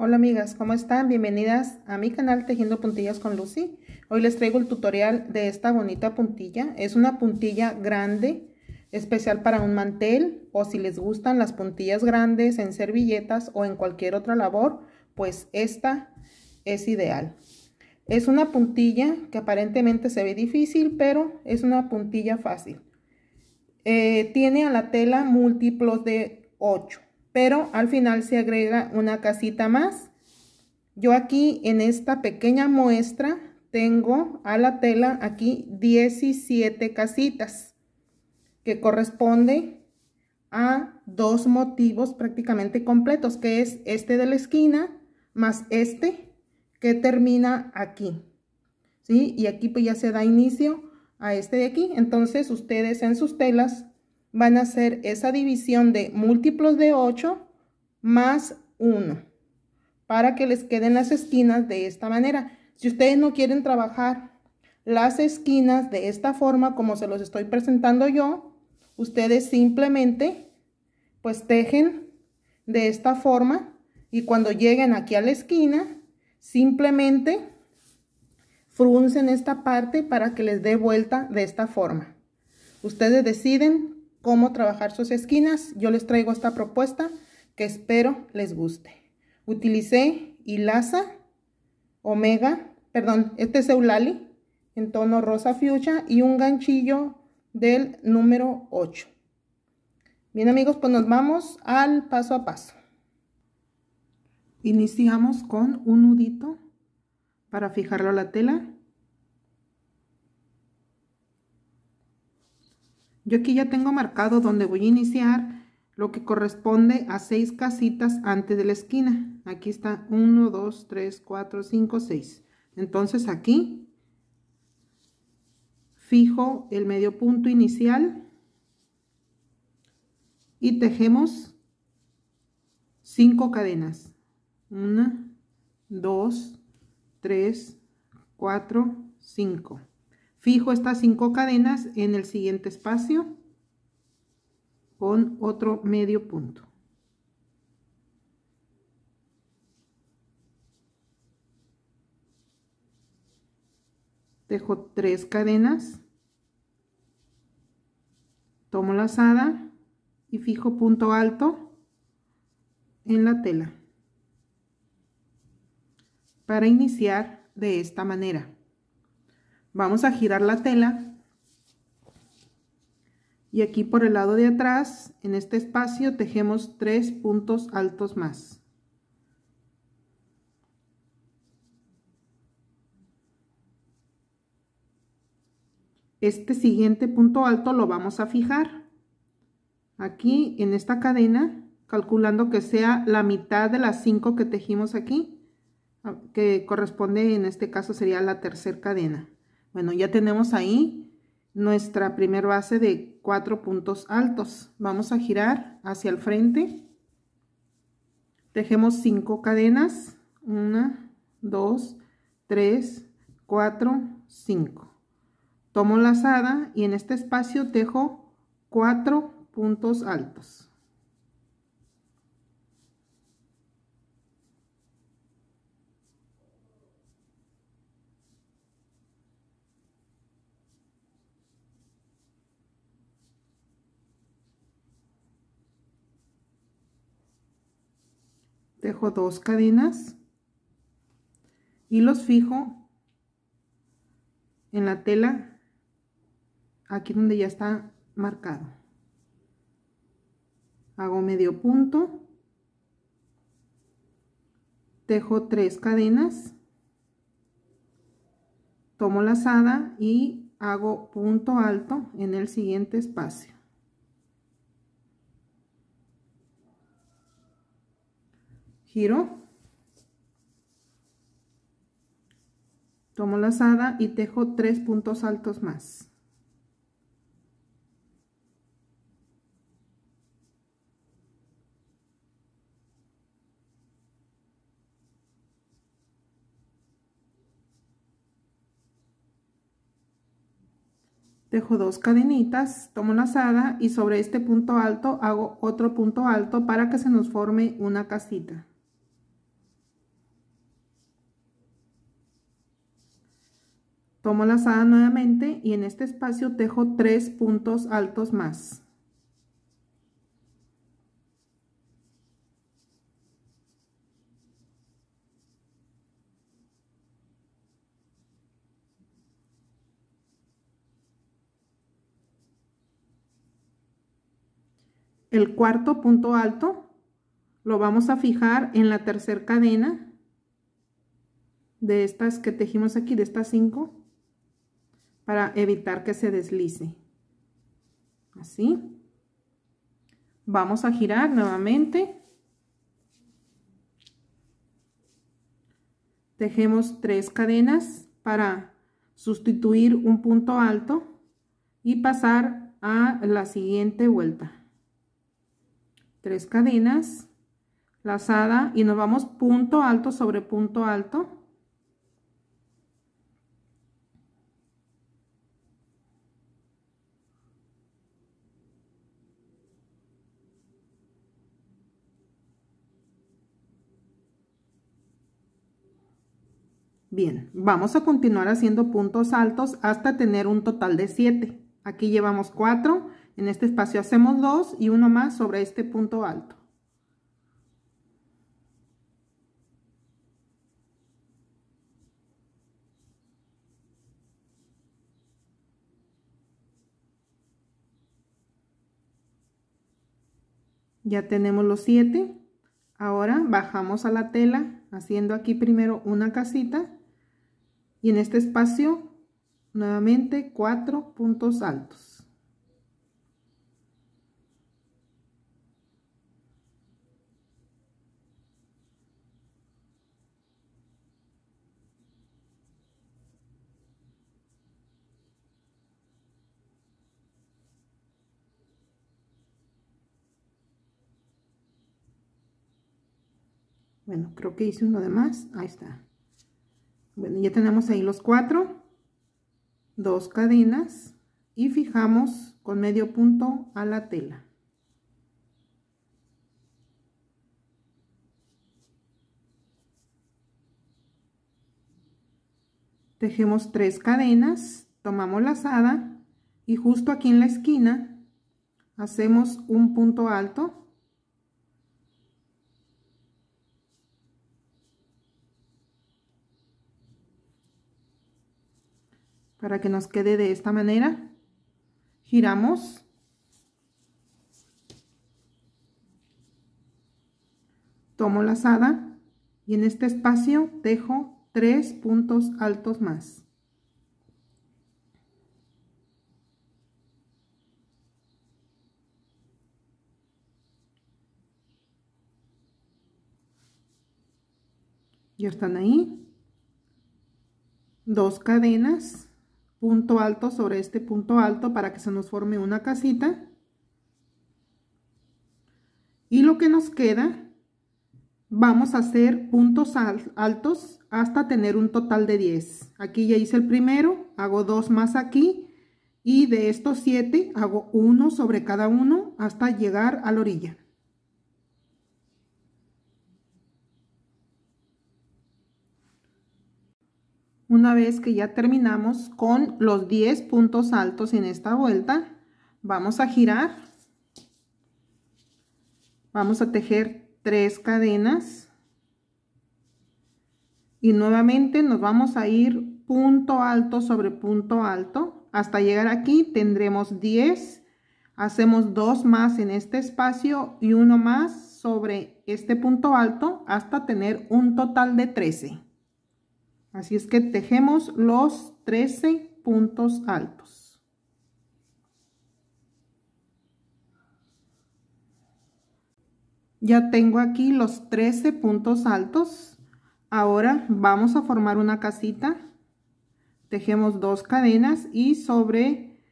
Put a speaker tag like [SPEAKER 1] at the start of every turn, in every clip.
[SPEAKER 1] Hola amigas, ¿cómo están? Bienvenidas a mi canal Tejiendo Puntillas con Lucy. Hoy les traigo el tutorial de esta bonita puntilla. Es una puntilla grande, especial para un mantel o si les gustan las puntillas grandes en servilletas o en cualquier otra labor, pues esta es ideal. Es una puntilla que aparentemente se ve difícil, pero es una puntilla fácil. Eh, tiene a la tela múltiplos de 8 pero al final se agrega una casita más. Yo aquí en esta pequeña muestra tengo a la tela aquí 17 casitas que corresponde a dos motivos prácticamente completos que es este de la esquina más este que termina aquí ¿sí? y aquí pues ya se da inicio a este de aquí entonces ustedes en sus telas van a hacer esa división de múltiplos de 8 más 1 para que les queden las esquinas de esta manera. Si ustedes no quieren trabajar las esquinas de esta forma como se los estoy presentando yo, ustedes simplemente pues tejen de esta forma y cuando lleguen aquí a la esquina simplemente fruncen esta parte para que les dé vuelta de esta forma. Ustedes deciden cómo trabajar sus esquinas, yo les traigo esta propuesta que espero les guste. Utilicé hilaza, omega, perdón, este es eulali en tono rosa fuchsia y un ganchillo del número 8. Bien amigos, pues nos vamos al paso a paso. Iniciamos con un nudito para fijarlo a la tela Yo aquí ya tengo marcado donde voy a iniciar lo que corresponde a seis casitas antes de la esquina. Aquí está 1, 2, 3, 4, 5, 6. Entonces aquí fijo el medio punto inicial y tejemos 5 cadenas. 1, 2, 3, 4, 5. Fijo estas cinco cadenas en el siguiente espacio con otro medio punto. Dejo tres cadenas, tomo la lazada y fijo punto alto en la tela para iniciar de esta manera. Vamos a girar la tela. Y aquí por el lado de atrás, en este espacio, tejemos tres puntos altos más. Este siguiente punto alto lo vamos a fijar aquí en esta cadena, calculando que sea la mitad de las cinco que tejimos aquí, ah, que corresponde en este caso sería la tercera cadena. Bueno, ya tenemos ahí nuestra primer base de cuatro puntos altos. Vamos a girar hacia el frente. Tejemos cinco cadenas. Una, dos, tres, cuatro, cinco. Tomo lazada y en este espacio tejo cuatro puntos altos. dejo dos cadenas y los fijo en la tela aquí donde ya está marcado hago medio punto dejo tres cadenas tomo lazada y hago punto alto en el siguiente espacio giro, tomo la lazada y tejo tres puntos altos más. Dejo dos cadenitas, tomo lazada y sobre este punto alto hago otro punto alto para que se nos forme una casita. Tomo la lazada nuevamente y en este espacio tejo tres puntos altos más. El cuarto punto alto lo vamos a fijar en la tercera cadena de estas que tejimos aquí, de estas cinco para evitar que se deslice. Así. Vamos a girar nuevamente. Tejemos tres cadenas para sustituir un punto alto y pasar a la siguiente vuelta. Tres cadenas, lazada y nos vamos punto alto sobre punto alto Bien, vamos a continuar haciendo puntos altos hasta tener un total de 7. Aquí llevamos 4, en este espacio hacemos 2 y uno más sobre este punto alto. Ya tenemos los 7. Ahora bajamos a la tela haciendo aquí primero una casita y en este espacio nuevamente cuatro puntos altos Bueno, creo que hice uno de más. Ahí está. Bueno, ya tenemos ahí los cuatro, dos cadenas y fijamos con medio punto a la tela. Tejemos tres cadenas, tomamos la lazada y justo aquí en la esquina hacemos un punto alto para que nos quede de esta manera. Giramos. Tomo la lazada y en este espacio dejo tres puntos altos más. Ya están ahí. Dos cadenas punto alto sobre este punto alto para que se nos forme una casita. Y lo que nos queda, vamos a hacer puntos altos hasta tener un total de 10. Aquí ya hice el primero, hago dos más aquí y de estos 7 hago uno sobre cada uno hasta llegar a la orilla. Una vez que ya terminamos con los 10 puntos altos en esta vuelta, vamos a girar. Vamos a tejer 3 cadenas. Y nuevamente nos vamos a ir punto alto sobre punto alto. Hasta llegar aquí tendremos 10. Hacemos 2 más en este espacio y uno más sobre este punto alto hasta tener un total de 13. Así es que tejemos los 13 puntos altos. Ya tengo aquí los 13 puntos altos. Ahora vamos a formar una casita. Tejemos dos cadenas y sobre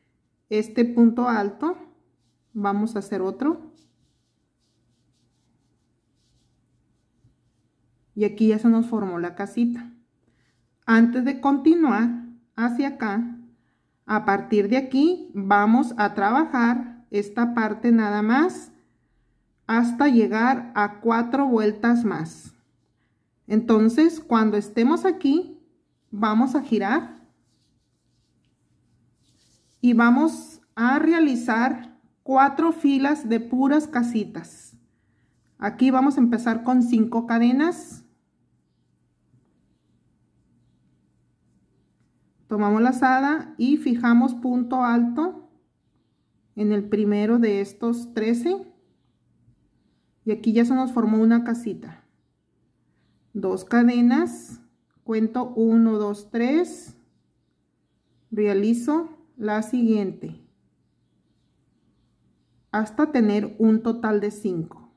[SPEAKER 1] este punto alto vamos a hacer otro. Y aquí ya se nos formó la casita. Antes de continuar hacia acá, a partir de aquí vamos a trabajar esta parte nada más hasta llegar a cuatro vueltas más. Entonces, cuando estemos aquí, vamos a girar y vamos a realizar cuatro filas de puras casitas. Aquí vamos a empezar con cinco cadenas tomamos la lazada y fijamos punto alto en el primero de estos 13 y aquí ya se nos formó una casita dos cadenas cuento 1 2 3 realizo la siguiente hasta tener un total de 5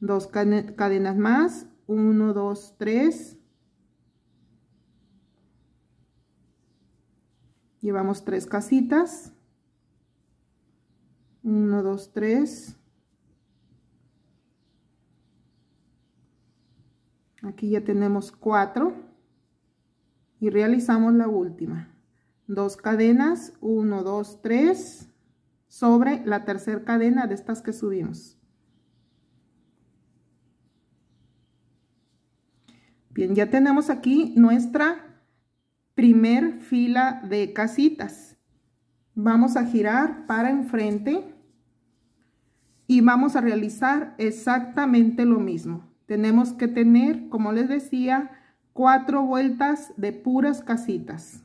[SPEAKER 1] dos cadenas más 1 2 3 llevamos tres casitas Uno, dos, tres. aquí ya tenemos cuatro. y realizamos la última dos cadenas Uno, dos, tres. sobre la tercera cadena de estas que subimos bien ya tenemos aquí nuestra primer fila de casitas. Vamos a girar para enfrente y vamos a realizar exactamente lo mismo. Tenemos que tener, como les decía, cuatro vueltas de puras casitas.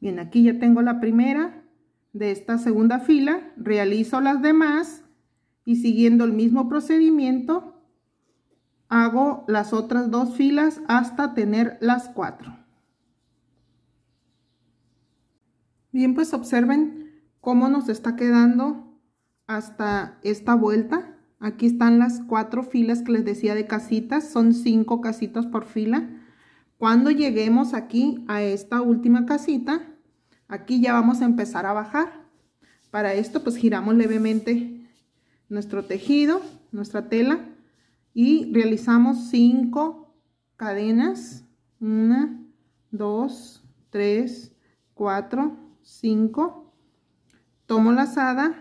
[SPEAKER 1] Bien, aquí ya tengo la primera de esta segunda fila, realizo las demás y siguiendo el mismo procedimiento, hago las otras dos filas hasta tener las cuatro. Bien, pues observen cómo nos está quedando hasta esta vuelta. Aquí están las cuatro filas que les decía de casitas, son cinco casitas por fila. Cuando lleguemos aquí a esta última casita, Aquí ya vamos a empezar a bajar. Para esto pues giramos levemente nuestro tejido, nuestra tela y realizamos cinco cadenas. una dos tres cuatro cinco Tomo lazada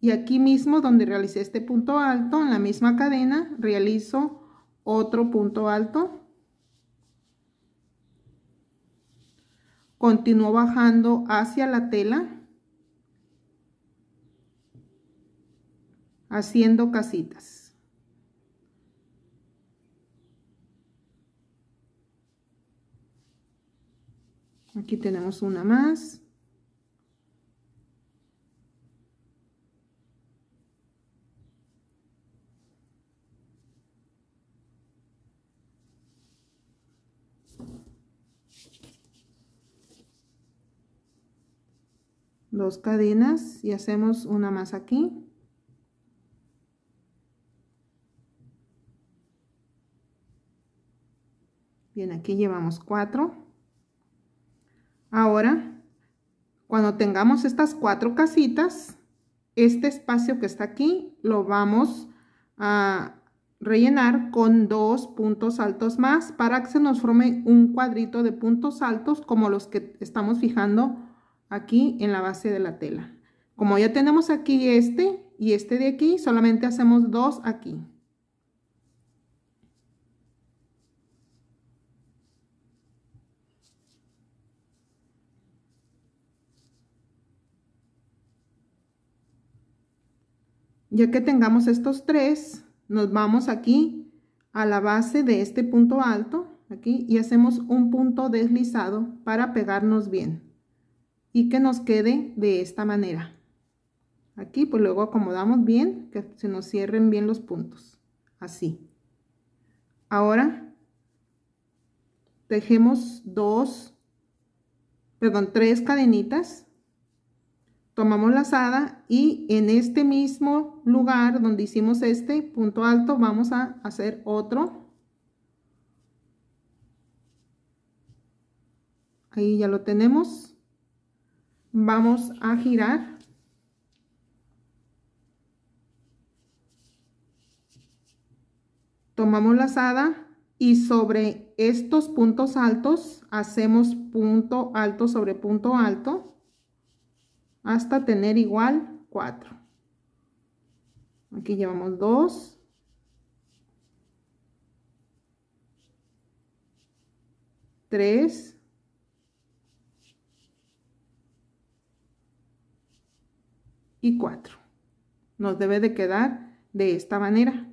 [SPEAKER 1] y aquí mismo donde realicé este punto alto, en la misma cadena, realizo otro punto alto continuó bajando hacia la tela. Haciendo casitas. aquí tenemos una más dos cadenas y hacemos una más aquí bien aquí llevamos cuatro ahora cuando tengamos estas cuatro casitas este espacio que está aquí lo vamos a rellenar con dos puntos altos más para que se nos forme un cuadrito de puntos altos como los que estamos fijando aquí en la base de la tela. Como ya tenemos aquí este y este de aquí, solamente hacemos dos aquí. Ya que tengamos estos tres, nos vamos aquí a la base de este punto alto, aquí, y hacemos un punto deslizado para pegarnos bien y que nos quede de esta manera. Aquí pues luego acomodamos bien, que se nos cierren bien los puntos, así. Ahora tejemos dos, perdón, tres cadenitas, tomamos la lazada y en este mismo lugar donde hicimos este punto alto vamos a hacer otro. Ahí ya lo tenemos vamos a girar tomamos la lazada y sobre estos puntos altos hacemos punto alto sobre punto alto hasta tener igual 4 aquí llevamos 2 3 y 4. Nos debe de quedar de esta manera.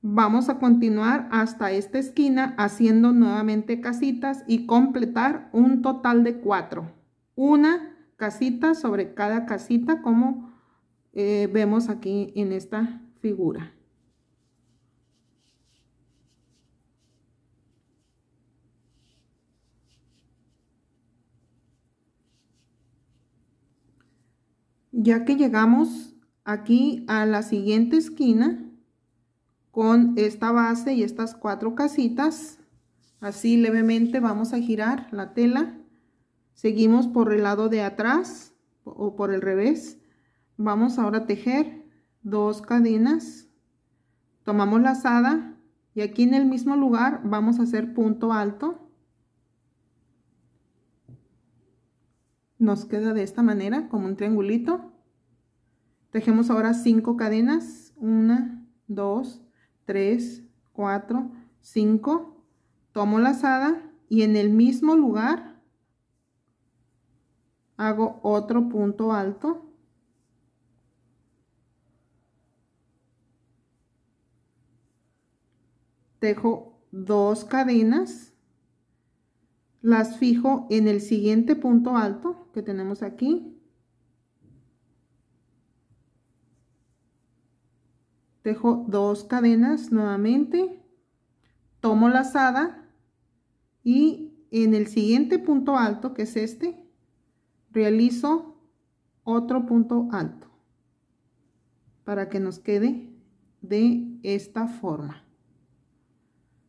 [SPEAKER 1] Vamos a continuar hasta esta esquina haciendo nuevamente casitas y completar un total de 4. Una casita sobre cada casita como eh, vemos aquí en esta figura. ya que llegamos aquí a la siguiente esquina con esta base y estas cuatro casitas así levemente vamos a girar la tela seguimos por el lado de atrás o por el revés vamos ahora a tejer dos cadenas tomamos lazada y aquí en el mismo lugar vamos a hacer punto alto nos queda de esta manera como un triangulito Tejemos ahora 5 cadenas. 1, 2, 3, 4, 5. Tomo lazada y en el mismo lugar hago otro punto alto. Tejo dos cadenas. Las fijo en el siguiente punto alto que tenemos aquí dejo dos cadenas nuevamente, tomo lazada y en el siguiente punto alto, que es este, realizo otro punto alto para que nos quede de esta forma.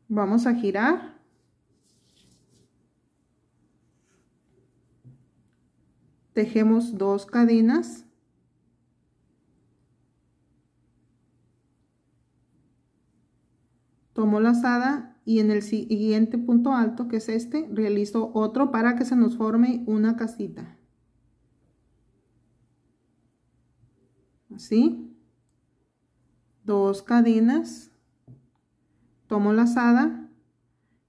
[SPEAKER 1] Vamos a girar. Tejemos dos cadenas la lazada y en el siguiente punto alto, que es este, realizo otro para que se nos forme una casita. Así. Dos cadenas. Tomo lazada.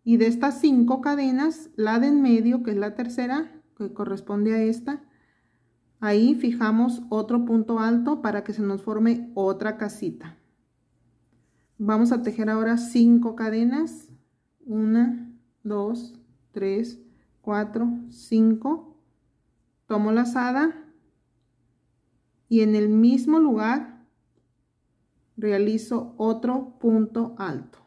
[SPEAKER 1] Y de estas cinco cadenas, la de en medio, que es la tercera, que corresponde a esta, ahí fijamos otro punto alto para que se nos forme otra casita vamos a tejer ahora 5 cadenas 1 2 3 4 5 tomo lazada y en el mismo lugar realizo otro punto alto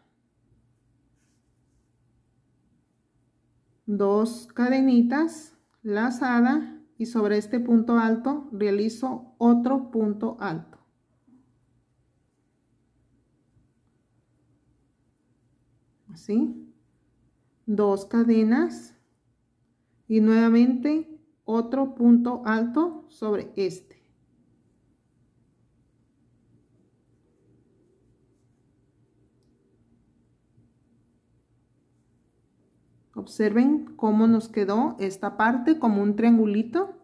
[SPEAKER 1] 2 cadenitas lazada y sobre este punto alto realizo otro punto alto así, dos cadenas y nuevamente otro punto alto sobre este. Observen cómo nos quedó esta parte como un triangulito,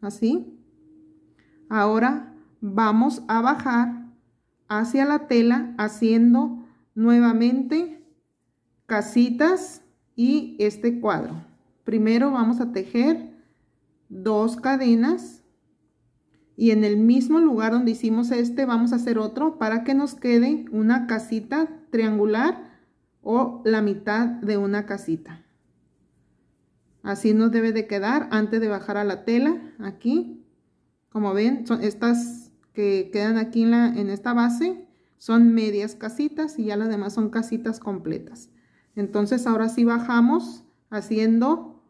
[SPEAKER 1] así. Ahora vamos a bajar hacia la tela haciendo nuevamente casitas y este cuadro primero vamos a tejer dos cadenas y en el mismo lugar donde hicimos este vamos a hacer otro para que nos quede una casita triangular o la mitad de una casita así nos debe de quedar antes de bajar a la tela aquí como ven son estas que quedan aquí en, la, en esta base son medias casitas y ya las demás son casitas completas. Entonces ahora sí bajamos haciendo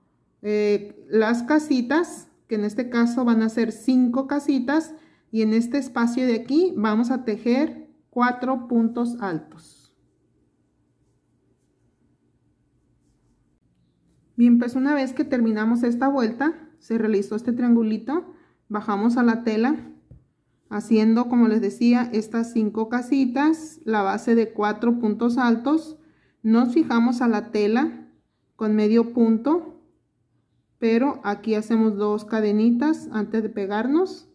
[SPEAKER 1] eh, las casitas, que en este caso van a ser cinco casitas y en este espacio de aquí vamos a tejer cuatro puntos altos. Bien, pues una vez que terminamos esta vuelta, se realizó este triangulito, bajamos a la tela haciendo, como les decía, estas cinco casitas, la base de cuatro puntos altos. Nos fijamos a la tela con medio punto, pero aquí hacemos dos cadenitas antes de pegarnos.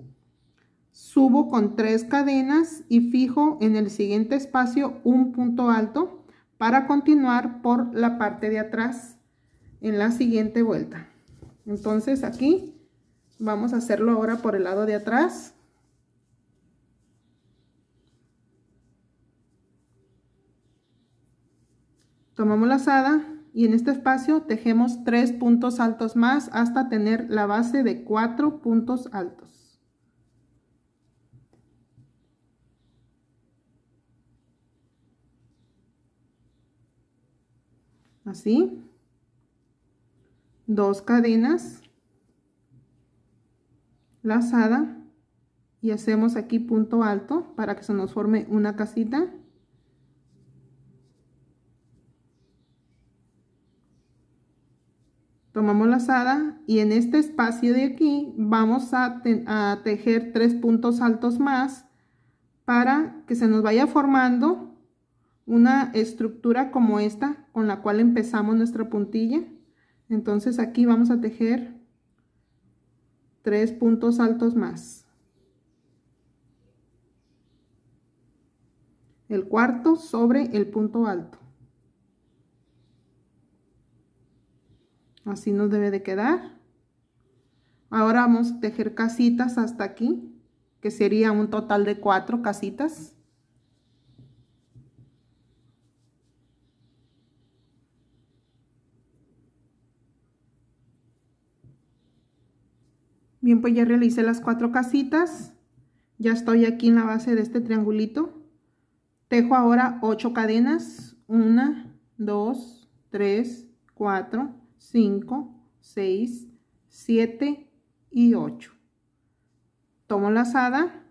[SPEAKER 1] Subo con tres cadenas y fijo en el siguiente espacio un punto alto para continuar por la parte de atrás en la siguiente vuelta. Entonces aquí vamos a hacerlo ahora por el lado de atrás tomamos lazada y en este espacio tejemos tres puntos altos más hasta tener la base de cuatro puntos altos. Así. Dos cadenas. Lazada. Y hacemos aquí punto alto para que se nos forme una casita. tomamos la lazada y en este espacio de aquí vamos a tejer tres puntos altos más para que se nos vaya formando una estructura como esta con la cual empezamos nuestra puntilla entonces aquí vamos a tejer tres puntos altos más el cuarto sobre el punto alto así nos debe de quedar ahora vamos a tejer casitas hasta aquí que sería un total de cuatro casitas Bien, pues ya realicé las cuatro casitas. Ya estoy aquí en la base de este triangulito. Tejo ahora ocho cadenas. Una, dos, tres, cuatro. 5, 6, 7 y 8. Tomo la asada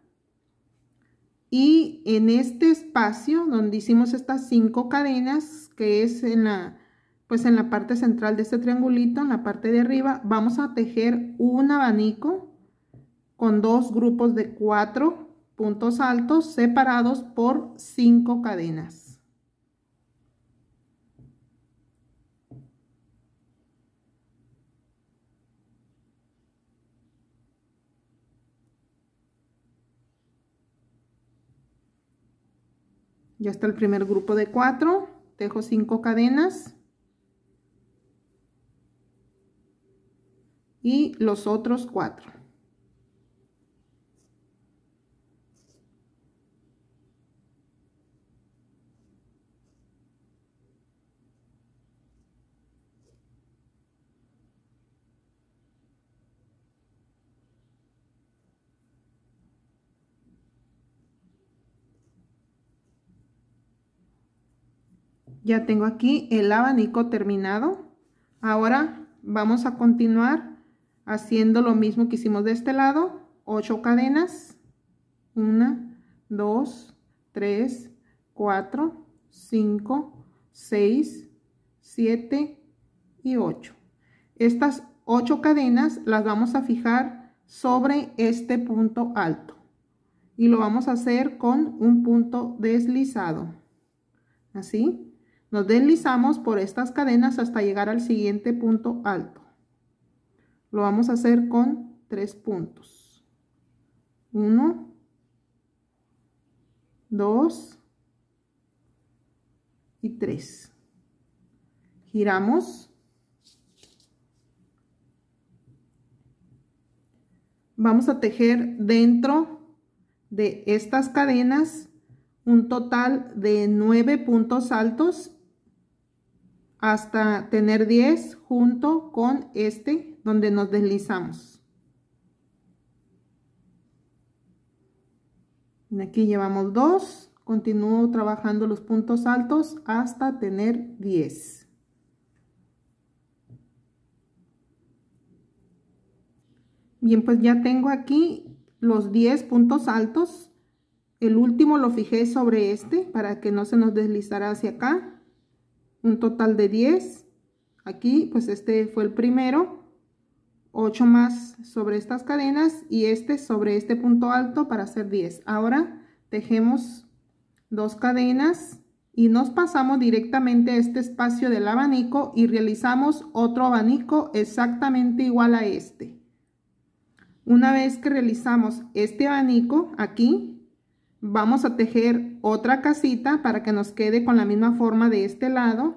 [SPEAKER 1] y en este espacio donde hicimos estas 5 cadenas, que es en la, pues en la parte central de este triangulito, en la parte de arriba, vamos a tejer un abanico con dos grupos de 4 puntos altos separados por 5 cadenas. ya está el primer grupo de cuatro tejo cinco cadenas y los otros cuatro Ya tengo aquí el abanico terminado. Ahora vamos a continuar haciendo lo mismo que hicimos de este lado. 8 cadenas. 1, 2, 3, 4, 5, 6, 7 y 8. Estas 8 cadenas las vamos a fijar sobre este punto alto y lo vamos a hacer con un punto deslizado así nos deslizamos por estas cadenas hasta llegar al siguiente punto alto. Lo vamos a hacer con tres puntos. Uno. Dos. y tres. Giramos. Vamos a tejer dentro de estas cadenas un total de nueve puntos altos hasta tener 10 junto con este donde nos deslizamos. Aquí llevamos 2, continúo trabajando los puntos altos hasta tener 10. Bien, pues ya tengo aquí los 10 puntos altos. El último lo fijé sobre este para que no se nos deslizara hacia acá un total de 10 aquí pues este fue el primero 8 más sobre estas cadenas y este sobre este punto alto para hacer 10 ahora tejemos dos cadenas y nos pasamos directamente a este espacio del abanico y realizamos otro abanico exactamente igual a este una vez que realizamos este abanico aquí vamos a tejer otra casita para que nos quede con la misma forma de este lado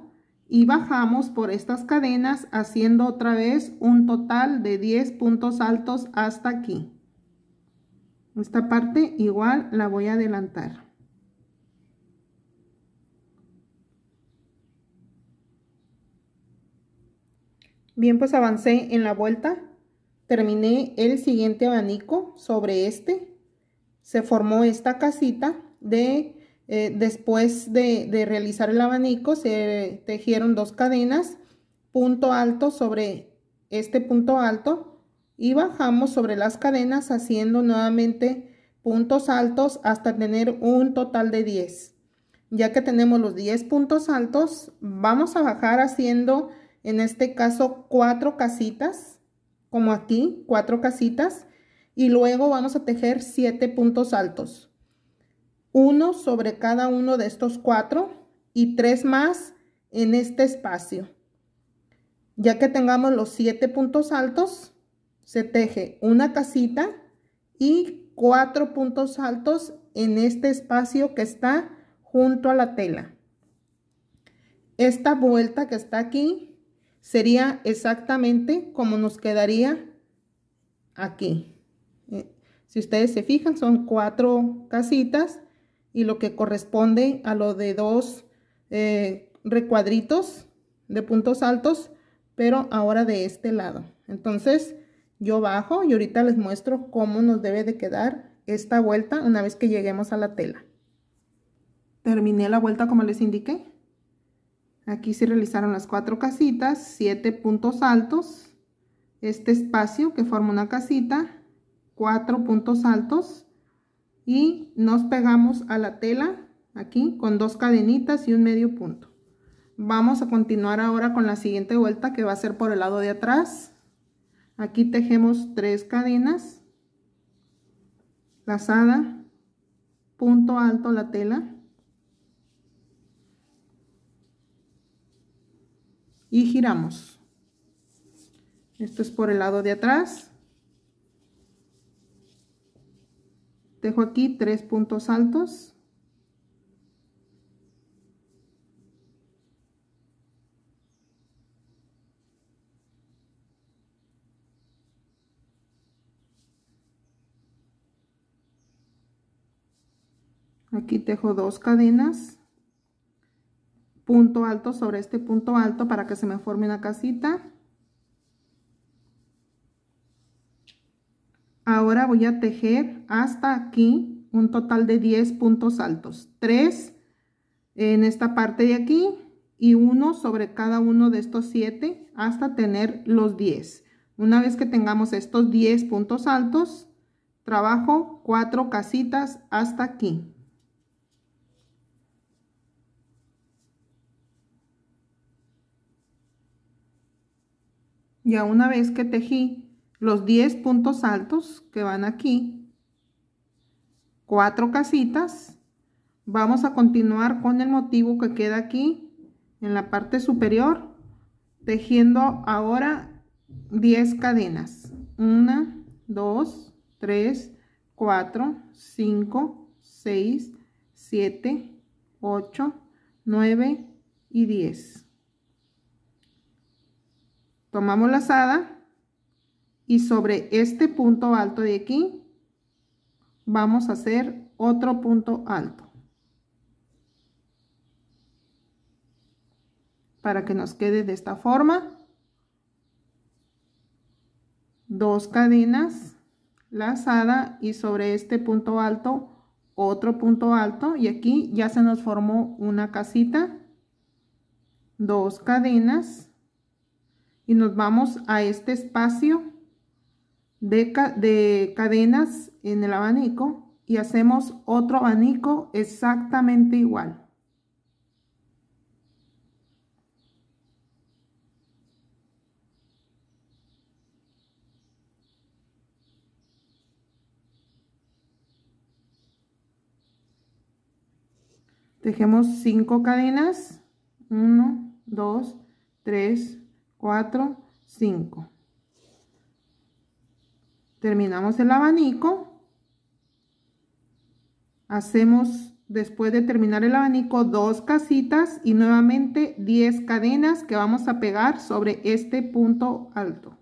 [SPEAKER 1] y bajamos por estas cadenas haciendo otra vez un total de 10 puntos altos hasta aquí esta parte igual la voy a adelantar bien pues avancé en la vuelta terminé el siguiente abanico sobre este se formó esta casita de, eh, después de, de, realizar el abanico, se tejieron dos cadenas, punto alto sobre este punto alto y bajamos sobre las cadenas haciendo nuevamente puntos altos hasta tener un total de 10. Ya que tenemos los 10 puntos altos, vamos a bajar haciendo en este caso cuatro casitas, como aquí, cuatro casitas, y luego vamos a tejer siete puntos altos uno sobre cada uno de estos cuatro y tres más en este espacio. Ya que tengamos los siete puntos altos, se teje una casita y cuatro puntos altos en este espacio que está junto a la tela. Esta vuelta que está aquí sería exactamente como nos quedaría aquí. Eh, si ustedes se fijan, son cuatro casitas y lo que corresponde a lo de dos eh, recuadritos de puntos altos, pero ahora de este lado. Entonces yo bajo y ahorita les muestro cómo nos debe de quedar esta vuelta una vez que lleguemos a la tela. Terminé la vuelta como les indiqué. Aquí se realizaron las cuatro casitas, siete puntos altos, este espacio que forma una casita, cuatro puntos altos, y nos pegamos a la tela aquí con dos cadenitas y un medio punto vamos a continuar ahora con la siguiente vuelta que va a ser por el lado de atrás aquí tejemos tres cadenas lazada punto alto la tela y giramos esto es por el lado de atrás dejo aquí tres puntos altos aquí tejo dos cadenas punto alto sobre este punto alto para que se me forme una casita Ahora voy a tejer hasta aquí un total de 10 puntos altos. 3 en esta parte de aquí y uno sobre cada uno de estos 7 hasta tener los 10. Una vez que tengamos estos 10 puntos altos, trabajo 4 casitas hasta aquí. Ya una vez que tejí los 10 puntos altos que van aquí, cuatro casitas. Vamos a continuar con el motivo que queda aquí en la parte superior, tejiendo ahora 10 cadenas. 1, 2, 3, 4, 5, 6, 7, 8, 9 y 10. Tomamos la lazada y sobre este punto alto de aquí vamos a hacer otro punto alto para que nos quede de esta forma dos cadenas lazada y sobre este punto alto otro punto alto y aquí ya se nos formó una casita dos cadenas y nos vamos a este espacio de, cadenas en el abanico y hacemos otro abanico exactamente igual. tejemos 5 cadenas 1 2 3 4 5 terminamos el abanico, hacemos después de terminar el abanico dos casitas y nuevamente 10 cadenas que vamos a pegar sobre este punto alto.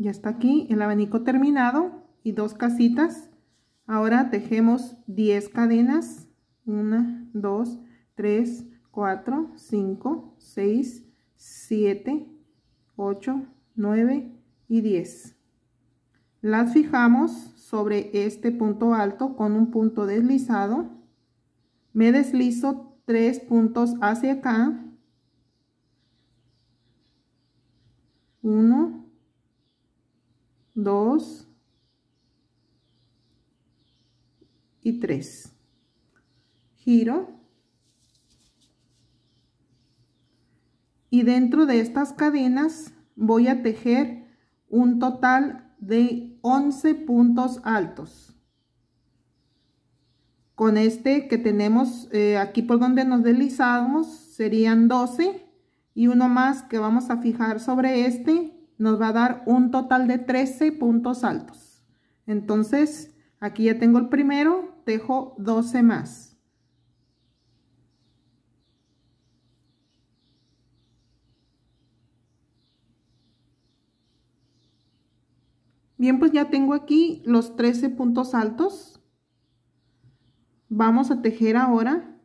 [SPEAKER 1] Ya está aquí el abanico terminado y dos casitas. Ahora tejemos 10 cadenas. 1, 2, 3, 4, 5, 6, 7, 8, 9 y 10. Las fijamos sobre este punto alto con un punto deslizado. Me deslizo tres puntos hacia acá. 1, 2 y 3 giro y dentro de estas cadenas voy a tejer un total de 11 puntos altos con este que tenemos eh, aquí por donde nos deslizamos serían 12 y uno más que vamos a fijar sobre este nos va a dar un total de 13 puntos altos. Entonces, aquí ya tengo el primero, tejo 12 más. Bien, pues ya tengo aquí los 13 puntos altos. Vamos a tejer ahora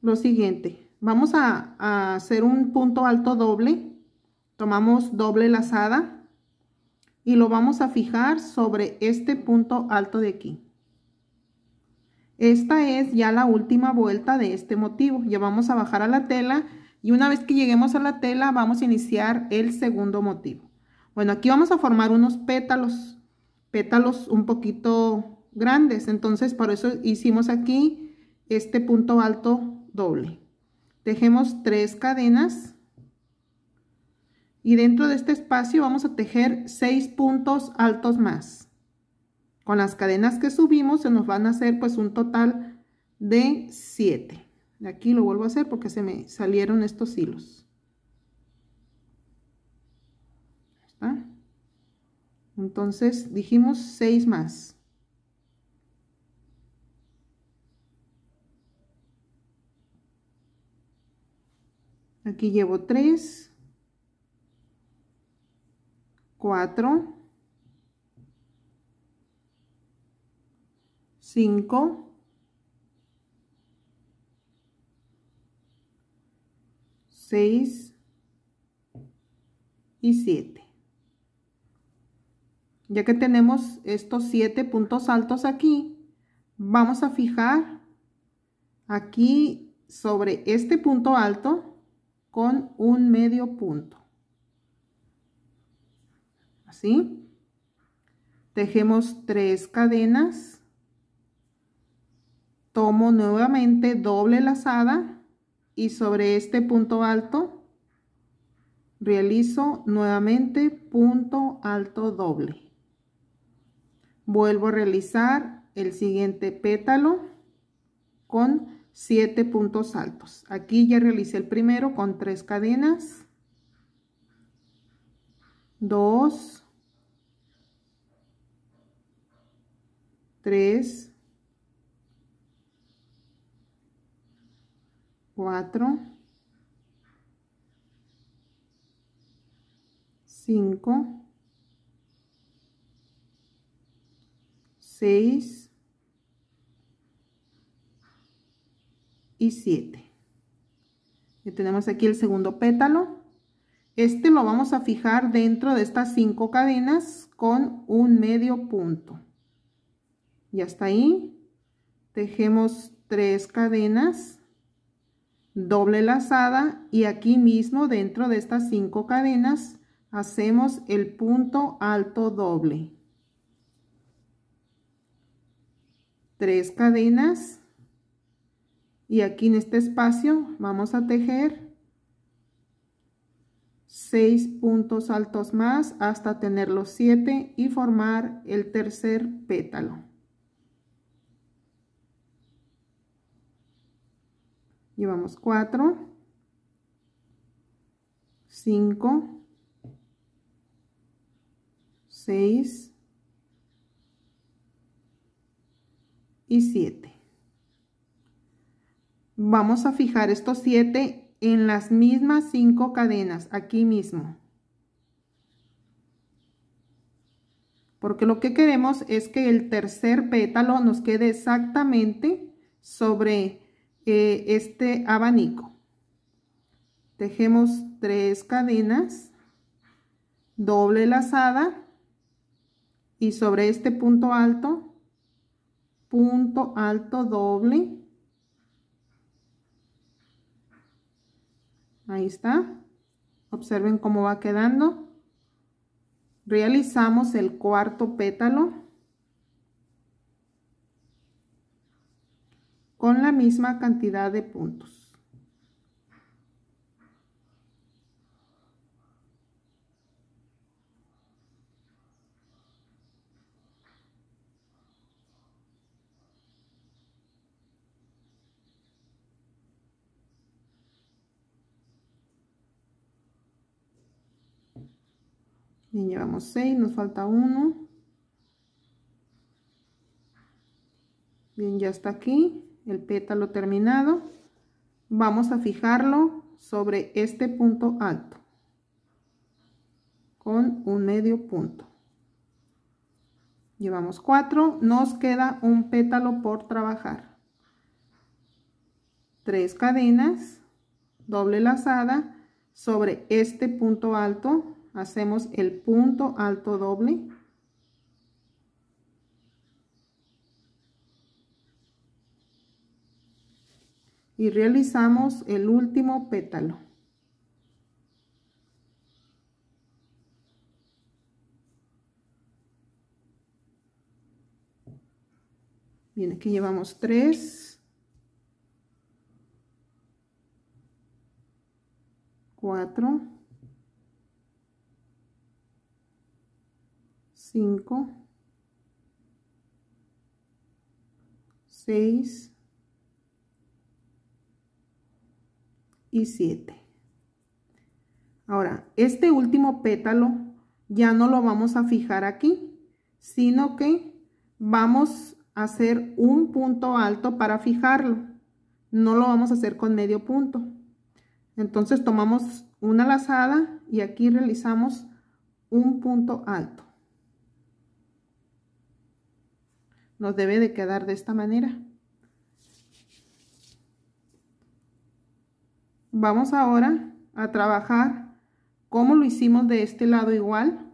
[SPEAKER 1] lo siguiente. Vamos a hacer un punto alto doble tomamos doble lazada y lo vamos a fijar sobre este punto alto de aquí. Esta es ya la última vuelta de este motivo. Ya vamos a bajar a la tela y una vez que lleguemos a la tela vamos a iniciar el segundo motivo. Bueno, aquí vamos a formar unos pétalos, pétalos un poquito grandes. Entonces, por eso hicimos aquí este punto alto doble. dejemos tres cadenas y dentro de este espacio vamos a tejer seis puntos altos más. Con las cadenas que subimos se nos van a hacer pues un total de 7. Aquí lo vuelvo a hacer porque se me salieron estos hilos. Entonces dijimos 6 más. Aquí llevo 3, 4, 5, 6 y 7. Ya que tenemos estos 7 puntos altos aquí, vamos a fijar aquí sobre este punto alto con un medio punto así tejemos tres cadenas tomo nuevamente doble lazada y sobre este punto alto realizo nuevamente punto alto doble vuelvo a realizar el siguiente pétalo con siete puntos altos aquí ya realicé el primero con tres cadenas 2 3, 4, 5, 6 y 7. Y tenemos aquí el segundo pétalo. Este lo vamos a fijar dentro de estas cinco cadenas con un medio punto. Y hasta ahí tejemos tres cadenas doble lazada y aquí mismo dentro de estas cinco cadenas hacemos el punto alto doble tres cadenas y aquí en este espacio vamos a tejer seis puntos altos más hasta tener los siete y formar el tercer pétalo vamos 4, 5, 6 y 7. Vamos a fijar estos 7 en las mismas 5 cadenas, aquí mismo. Porque lo que queremos es que el tercer pétalo nos quede exactamente sobre este abanico tejemos tres cadenas doble lazada y sobre este punto alto punto alto doble ahí está observen cómo va quedando realizamos el cuarto pétalo con la misma cantidad de puntos. Bien, llevamos seis nos falta uno Bien, ya está aquí el pétalo terminado, vamos a fijarlo sobre este punto alto con un medio punto. Llevamos cuatro, nos queda un pétalo por trabajar. tres cadenas, doble lazada, sobre este punto alto hacemos el punto alto doble y realizamos el último pétalo. Bien, aquí llevamos tres, cuatro, cinco, seis, y 7. Ahora, este último pétalo ya no lo vamos a fijar aquí, sino que vamos a hacer un punto alto para fijarlo. No lo vamos a hacer con medio punto. Entonces tomamos una lazada y aquí realizamos un punto alto. Nos debe de quedar de esta manera. vamos ahora a trabajar como lo hicimos de este lado igual.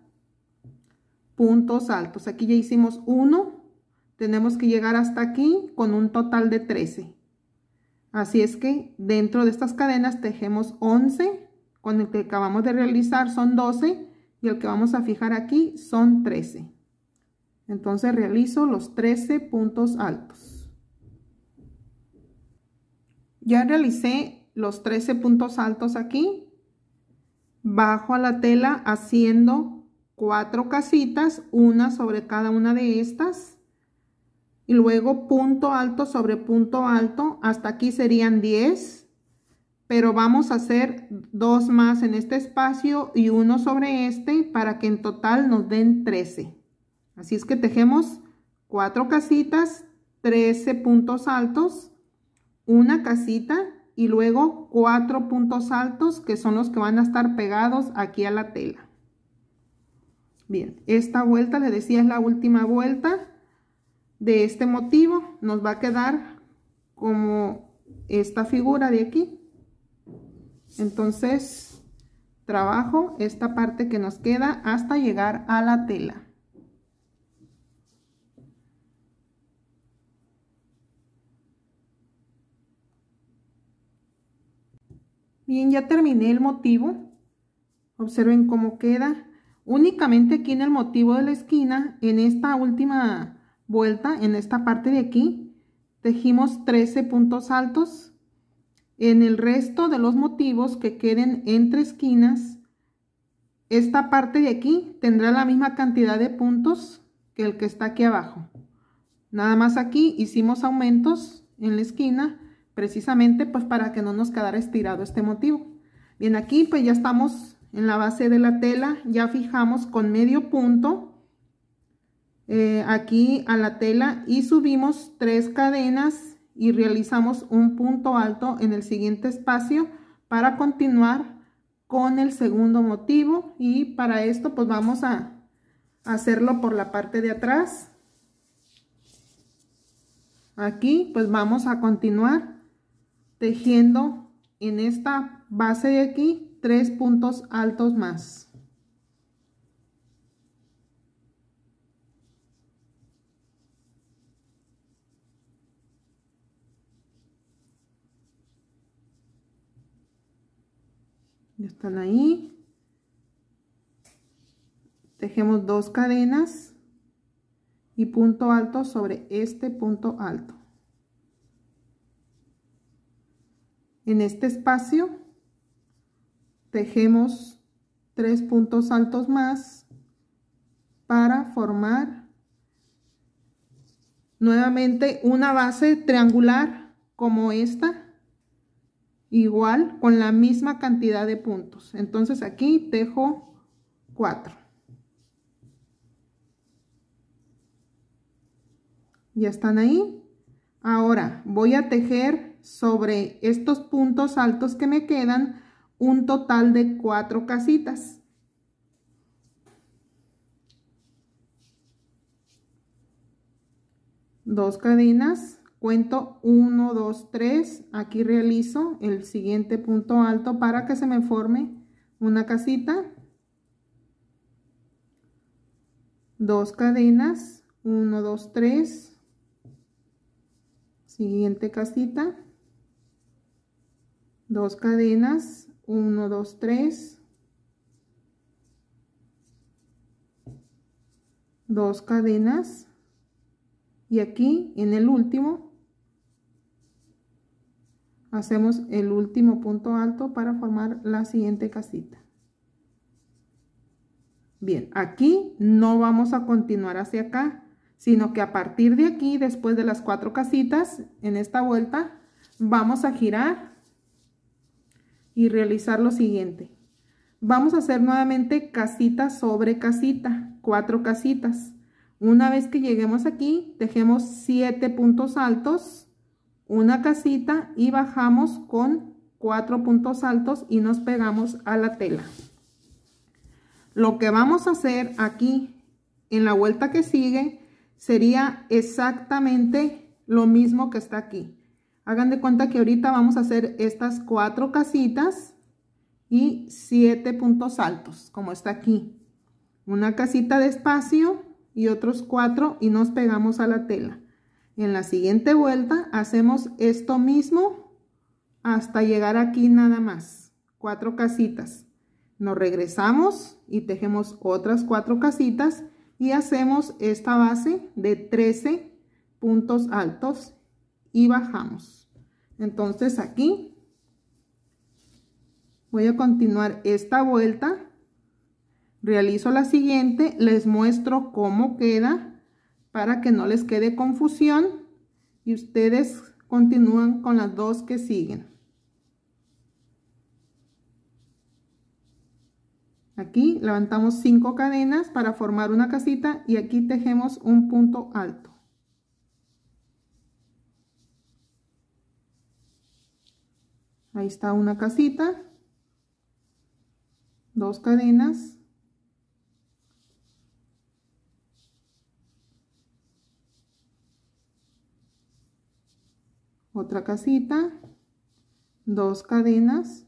[SPEAKER 1] Puntos altos. Aquí ya hicimos uno. Tenemos que llegar hasta aquí con un total de 13. Así es que dentro de estas cadenas tejemos 11. Con el que acabamos de realizar son 12. Y el que vamos a fijar aquí son 13. Entonces realizo los 13 puntos altos. Ya realicé los 13 puntos altos aquí, bajo a la tela haciendo cuatro casitas, una sobre cada una de estas, y luego punto alto sobre punto alto, hasta aquí serían 10, pero vamos a hacer dos más en este espacio y uno sobre este para que en total nos den 13. Así es que tejemos cuatro casitas, 13 puntos altos, una casita, y luego cuatro puntos altos que son los que van a estar pegados aquí a la tela. Bien, esta vuelta, le decía, es la última vuelta de este motivo. Nos va a quedar como esta figura de aquí. Entonces, trabajo esta parte que nos queda hasta llegar a la tela. Bien, ya terminé el motivo. Observen cómo queda. Únicamente aquí en el motivo de la esquina, en esta última vuelta, en esta parte de aquí, tejimos 13 puntos altos. En el resto de los motivos que queden entre esquinas, esta parte de aquí tendrá la misma cantidad de puntos que el que está aquí abajo. Nada más aquí hicimos aumentos en la esquina precisamente pues para que no nos quedara estirado este motivo. Bien, aquí pues ya estamos en la base de la tela, ya fijamos con medio punto eh, aquí a la tela y subimos tres cadenas y realizamos un punto alto en el siguiente espacio para continuar con el segundo motivo y para esto pues vamos a hacerlo por la parte de atrás aquí pues vamos a continuar tejiendo en esta base de aquí tres puntos altos más. Ya están ahí. Tejemos dos cadenas y punto alto sobre este punto alto. En este espacio tejemos tres puntos altos más para formar nuevamente una base triangular como esta igual con la misma cantidad de puntos entonces aquí tejo 4 ya están ahí ahora voy a tejer sobre estos puntos altos que me quedan un total de cuatro casitas. Dos cadenas, cuento 1, 2, 3, aquí realizo el siguiente punto alto para que se me forme una casita. Dos cadenas, 1, 2, 3, siguiente casita dos cadenas 1 2 3 dos cadenas y aquí en el último hacemos el último punto alto para formar la siguiente casita bien aquí no vamos a continuar hacia acá sino que a partir de aquí después de las cuatro casitas en esta vuelta vamos a girar y realizar lo siguiente. Vamos a hacer nuevamente casita sobre casita, cuatro casitas. Una vez que lleguemos aquí, tejemos siete puntos altos, una casita y bajamos con cuatro puntos altos y nos pegamos a la tela. Lo que vamos a hacer aquí en la vuelta que sigue sería exactamente lo mismo que está aquí. Hagan de cuenta que ahorita vamos a hacer estas cuatro casitas y siete puntos altos, como está aquí. Una casita de espacio y otros cuatro y nos pegamos a la tela. En la siguiente vuelta hacemos esto mismo hasta llegar aquí nada más. Cuatro casitas. Nos regresamos y tejemos otras cuatro casitas y hacemos esta base de 13 puntos altos y bajamos. Entonces aquí voy a continuar esta vuelta. Realizo la siguiente, les muestro cómo queda para que no les quede confusión y ustedes continúan con las dos que siguen. Aquí levantamos cinco cadenas para formar una casita y aquí tejemos un punto alto. Ahí está una casita, dos cadenas, otra casita, dos cadenas,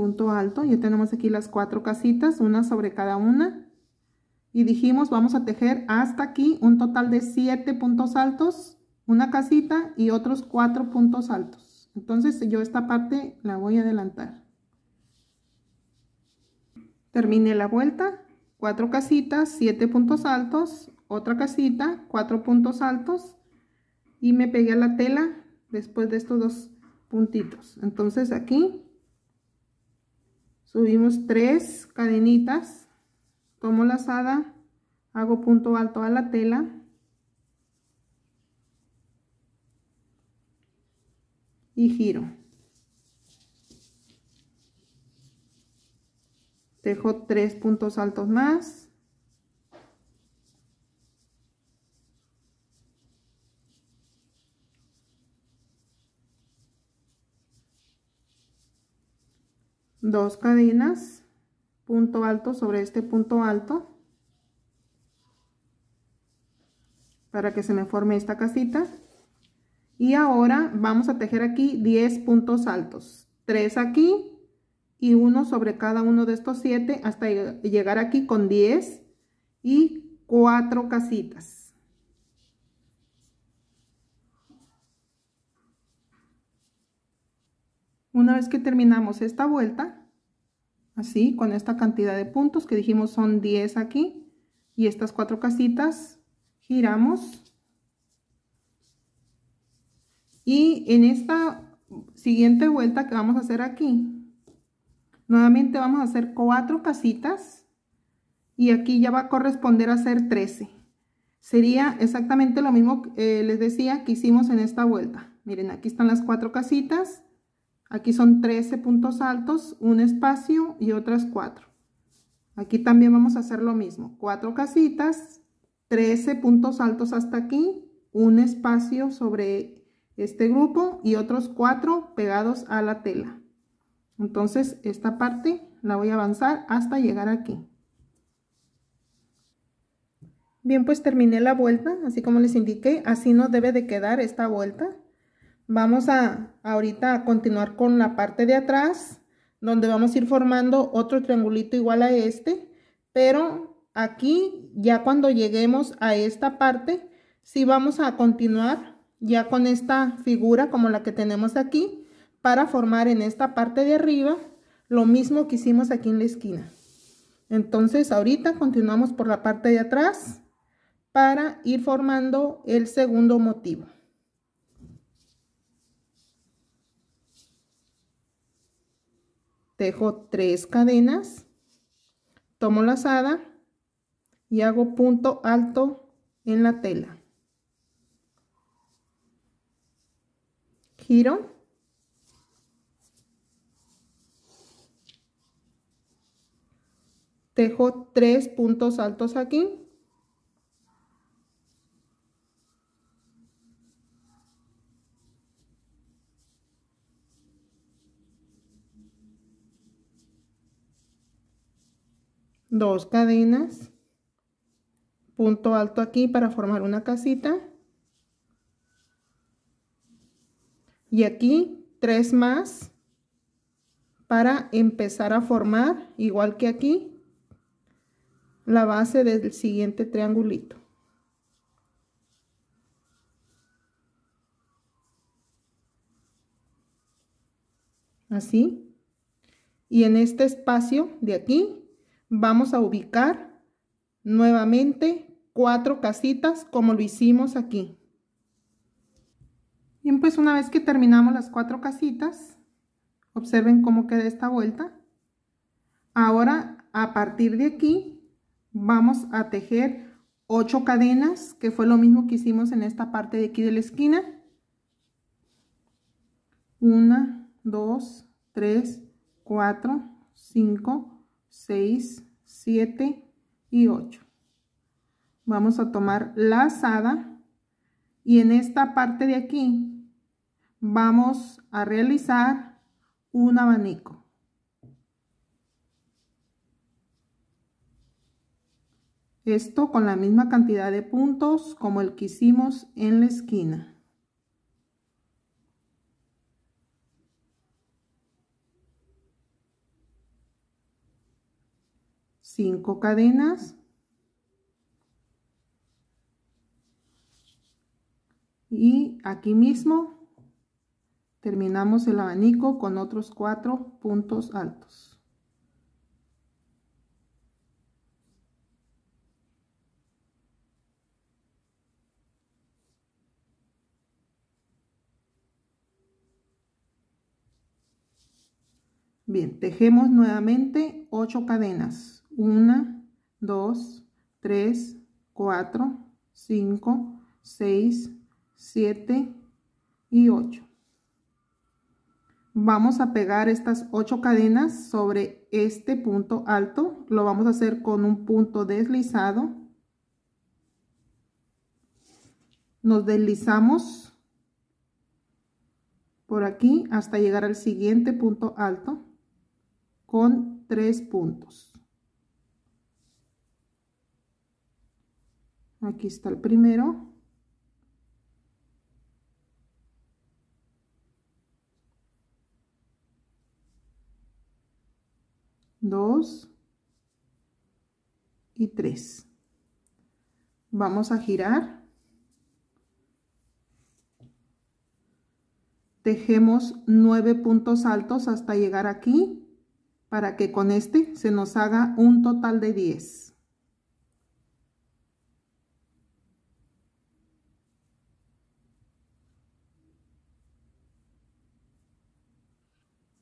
[SPEAKER 1] punto alto ya tenemos aquí las cuatro casitas una sobre cada una y dijimos vamos a tejer hasta aquí un total de siete puntos altos una casita y otros cuatro puntos altos entonces yo esta parte la voy a adelantar terminé la vuelta cuatro casitas siete puntos altos otra casita cuatro puntos altos y me pegué a la tela después de estos dos puntitos entonces aquí subimos tres cadenitas tomo lazada hago punto alto a la tela y giro dejo tres puntos altos más dos cadenas punto alto sobre este punto alto para que se me forme esta casita y ahora vamos a tejer aquí 10 puntos altos 3 aquí y uno sobre cada uno de estos 7 hasta llegar aquí con 10 y 4 casitas Una vez que terminamos esta vuelta, así, con esta cantidad de puntos que dijimos son 10 aquí, y estas cuatro casitas, giramos. Y en esta siguiente vuelta que vamos a hacer aquí, nuevamente vamos a hacer cuatro casitas, y aquí ya va a corresponder a hacer 13. Sería exactamente lo mismo que eh, les decía que hicimos en esta vuelta. Miren, aquí están las cuatro casitas Aquí son 13 puntos altos, un espacio y otras 4. Aquí también vamos a hacer lo mismo. cuatro casitas, 13 puntos altos hasta aquí, un espacio sobre este grupo y otros 4 pegados a la tela. Entonces esta parte la voy a avanzar hasta llegar aquí. Bien, pues terminé la vuelta, así como les indiqué, así no debe de quedar esta vuelta. Vamos a ahorita a continuar con la parte de atrás, donde vamos a ir formando otro triangulito igual a este, pero aquí ya cuando lleguemos a esta parte, si vamos a continuar ya con esta figura como la que tenemos aquí, para formar en esta parte de arriba lo mismo que hicimos aquí en la esquina. Entonces ahorita continuamos por la parte de atrás para ir formando el segundo motivo. tejo tres cadenas, tomo lazada y hago punto alto en la tela. Giro. Tejo tres puntos altos aquí dos cadenas, punto alto aquí para formar una casita. Y aquí tres más para empezar a formar, igual que aquí, la base del siguiente triangulito. Así. Y en este espacio de aquí vamos a ubicar nuevamente cuatro casitas como lo hicimos aquí. Bien, pues una vez que terminamos las cuatro casitas, observen cómo queda esta vuelta. Ahora, a partir de aquí, vamos a tejer ocho cadenas, que fue lo mismo que hicimos en esta parte de aquí de la esquina. Una, 2, 3, 4, 5, 6, 7 y 8. Vamos a tomar la asada y en esta parte de aquí vamos a realizar un abanico. Esto con la misma cantidad de puntos como el que hicimos en la esquina. cinco cadenas y aquí mismo terminamos el abanico con otros cuatro puntos altos bien tejemos nuevamente ocho cadenas 1, 2, 3, 4, 5, 6, 7 y 8. Vamos a pegar estas 8 cadenas sobre este punto alto. Lo vamos a hacer con un punto deslizado. Nos deslizamos por aquí hasta llegar al siguiente punto alto con 3 puntos. aquí está el primero dos y tres vamos a girar tejemos nueve puntos altos hasta llegar aquí para que con este se nos haga un total de 10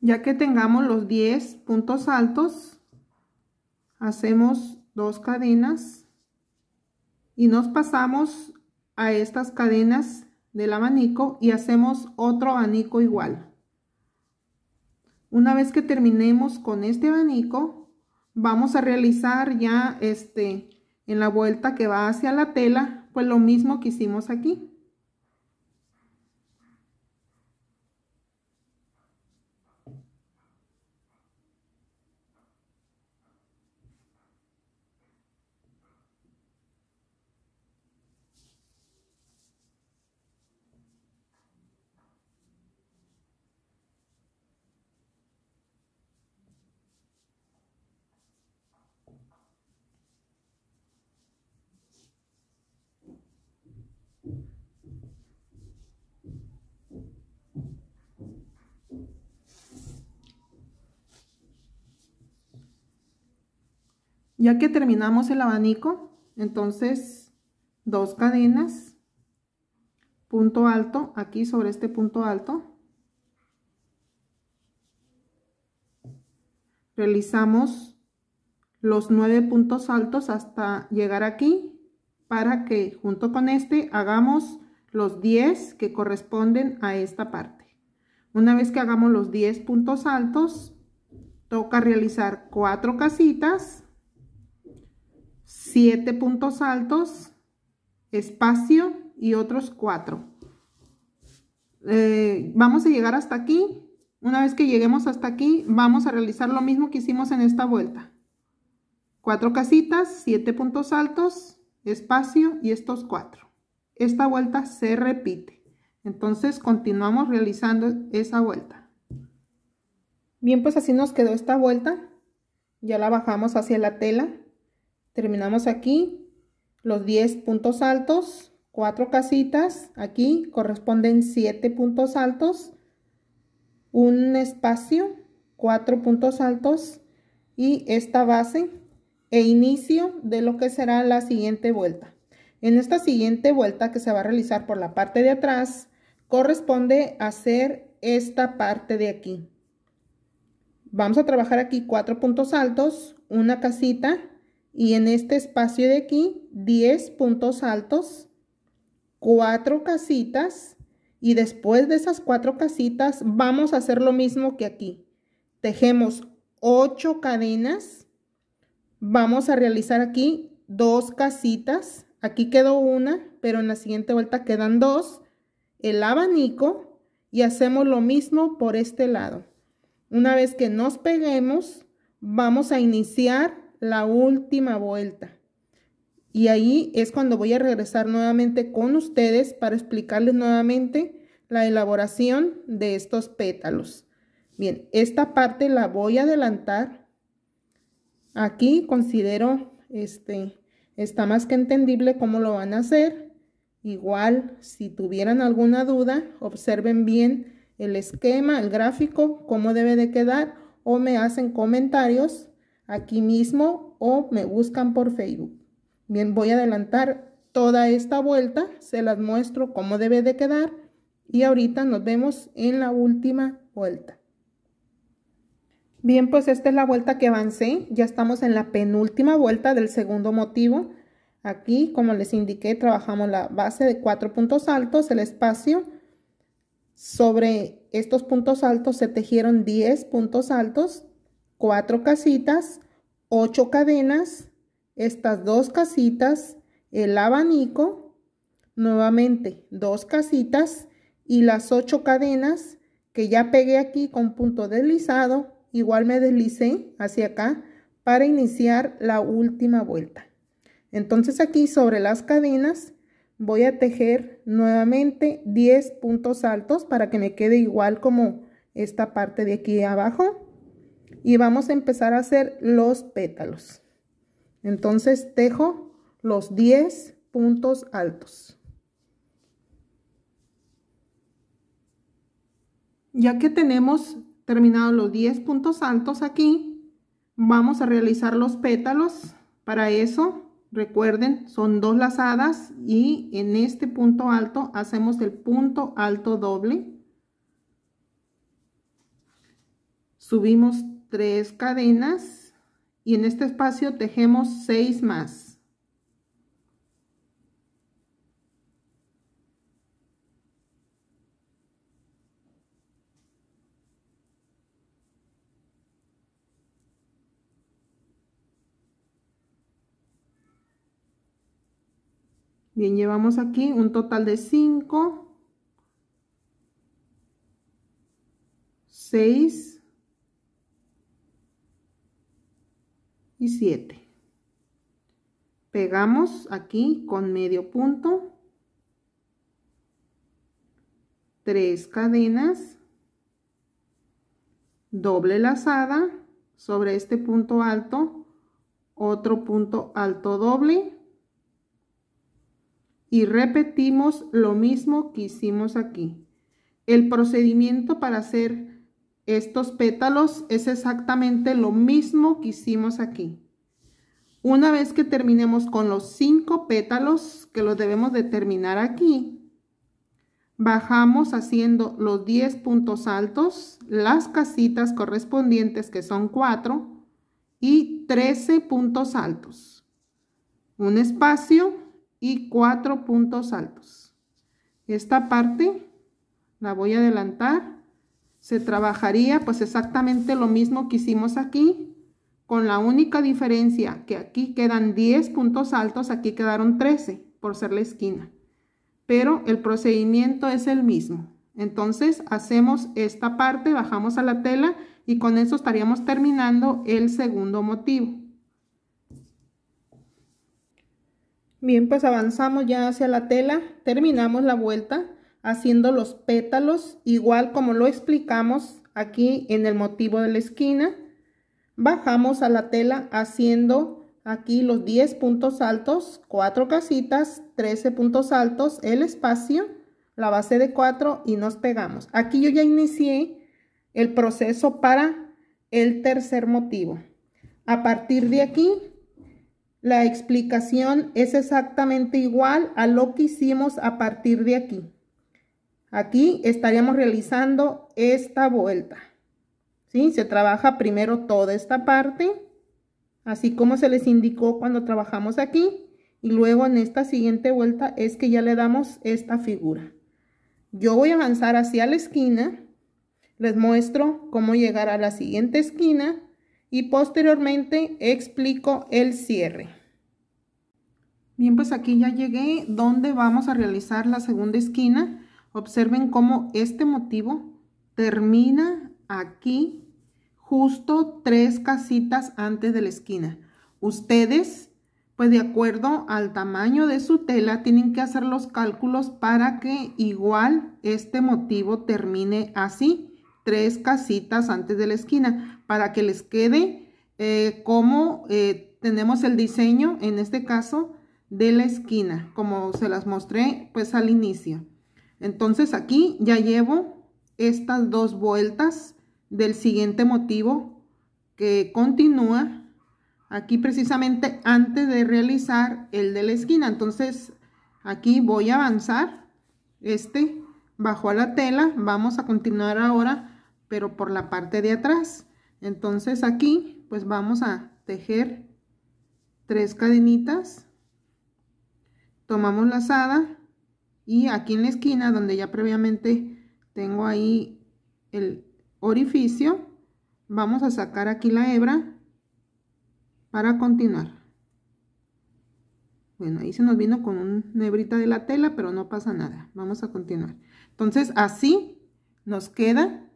[SPEAKER 1] Ya que tengamos los 10 puntos altos, hacemos dos cadenas y nos pasamos a estas cadenas del abanico y hacemos otro abanico igual. Una vez que terminemos con este abanico, vamos a realizar ya este en la vuelta que va hacia la tela, pues lo mismo que hicimos aquí. ya que terminamos el abanico entonces dos cadenas punto alto aquí sobre este punto alto realizamos los nueve puntos altos hasta llegar aquí para que junto con este hagamos los 10 que corresponden a esta parte una vez que hagamos los 10 puntos altos toca realizar cuatro casitas 7 puntos altos, espacio y otros 4. Eh, vamos a llegar hasta aquí. Una vez que lleguemos hasta aquí, vamos a realizar lo mismo que hicimos en esta vuelta. cuatro casitas, 7 puntos altos, espacio y estos 4. Esta vuelta se repite. Entonces continuamos realizando esa vuelta. Bien, pues así nos quedó esta vuelta. Ya la bajamos hacia la tela. Terminamos aquí los 10 puntos altos, cuatro casitas, aquí corresponden 7 puntos altos, un espacio, 4 puntos altos y esta base e inicio de lo que será la siguiente vuelta. En esta siguiente vuelta que se va a realizar por la parte de atrás, corresponde hacer esta parte de aquí. Vamos a trabajar aquí 4 puntos altos, una casita, y en este espacio de aquí 10 puntos altos, 4 casitas y después de esas 4 casitas vamos a hacer lo mismo que aquí. Tejemos 8 cadenas, vamos a realizar aquí dos casitas, aquí quedó una, pero en la siguiente vuelta quedan dos, el abanico y hacemos lo mismo por este lado. Una vez que nos peguemos, vamos a iniciar la última vuelta. Y ahí es cuando voy a regresar nuevamente con ustedes para explicarles nuevamente la elaboración de estos pétalos. Bien, esta parte la voy a adelantar. Aquí considero, este, está más que entendible cómo lo van a hacer. Igual, si tuvieran alguna duda, observen bien el esquema, el gráfico, cómo debe de quedar o me hacen comentarios aquí mismo o me buscan por Facebook. Bien, voy a adelantar toda esta vuelta, se las muestro cómo debe de quedar y ahorita nos vemos en la última vuelta. Bien, pues esta es la vuelta que avancé, ya estamos en la penúltima vuelta del segundo motivo. Aquí, como les indiqué, trabajamos la base de cuatro puntos altos, el espacio. Sobre estos puntos altos se tejieron 10 puntos altos cuatro casitas, ocho cadenas, estas dos casitas, el abanico, nuevamente dos casitas y las ocho cadenas que ya pegué aquí con punto deslizado, igual me deslicé hacia acá para iniciar la última vuelta. Entonces aquí sobre las cadenas voy a tejer nuevamente 10 puntos altos para que me quede igual como esta parte de aquí abajo y vamos a empezar a hacer los pétalos. Entonces tejo los 10 puntos altos. Ya que tenemos terminados los 10 puntos altos aquí, vamos a realizar los pétalos. Para eso, recuerden, son dos lazadas y en este punto alto hacemos el punto alto doble. Subimos tres cadenas y en este espacio tejemos seis más Bien, llevamos aquí un total de 5, seis y 7 pegamos aquí con medio punto tres cadenas doble lazada sobre este punto alto otro punto alto doble y repetimos lo mismo que hicimos aquí el procedimiento para hacer estos pétalos es exactamente lo mismo que hicimos aquí. Una vez que terminemos con los cinco pétalos, que los debemos de terminar aquí, bajamos haciendo los 10 puntos altos, las casitas correspondientes que son 4 y 13 puntos altos, un espacio y 4 puntos altos. Esta parte la voy a adelantar se trabajaría pues exactamente lo mismo que hicimos aquí, con la única diferencia que aquí quedan 10 puntos altos, aquí quedaron 13 por ser la esquina. Pero el procedimiento es el mismo. Entonces hacemos esta parte, bajamos a la tela y con eso estaríamos terminando el segundo motivo. Bien, pues avanzamos ya hacia la tela, terminamos la vuelta haciendo los pétalos igual como lo explicamos aquí en el motivo de la esquina bajamos a la tela haciendo aquí los 10 puntos altos 4 casitas 13 puntos altos el espacio la base de 4 y nos pegamos aquí yo ya inicié el proceso para el tercer motivo a partir de aquí la explicación es exactamente igual a lo que hicimos a partir de aquí Aquí estaríamos realizando esta vuelta. ¿sí? Se trabaja primero toda esta parte, así como se les indicó cuando trabajamos aquí. Y luego en esta siguiente vuelta es que ya le damos esta figura. Yo voy a avanzar hacia la esquina. Les muestro cómo llegar a la siguiente esquina. Y posteriormente explico el cierre. Bien, pues aquí ya llegué donde vamos a realizar la segunda esquina Observen cómo este motivo termina aquí, justo tres casitas antes de la esquina. Ustedes, pues de acuerdo al tamaño de su tela, tienen que hacer los cálculos para que igual este motivo termine así, tres casitas antes de la esquina, para que les quede eh, como eh, tenemos el diseño, en este caso, de la esquina, como se las mostré pues al inicio. Entonces aquí ya llevo estas dos vueltas del siguiente motivo que continúa aquí precisamente antes de realizar el de la esquina. Entonces aquí voy a avanzar, este bajo a la tela, vamos a continuar ahora, pero por la parte de atrás. Entonces aquí pues vamos a tejer tres cadenitas, tomamos la lazada, y aquí en la esquina donde ya previamente tengo ahí el orificio vamos a sacar aquí la hebra para continuar bueno ahí se nos vino con una hebrita de la tela pero no pasa nada vamos a continuar entonces así nos queda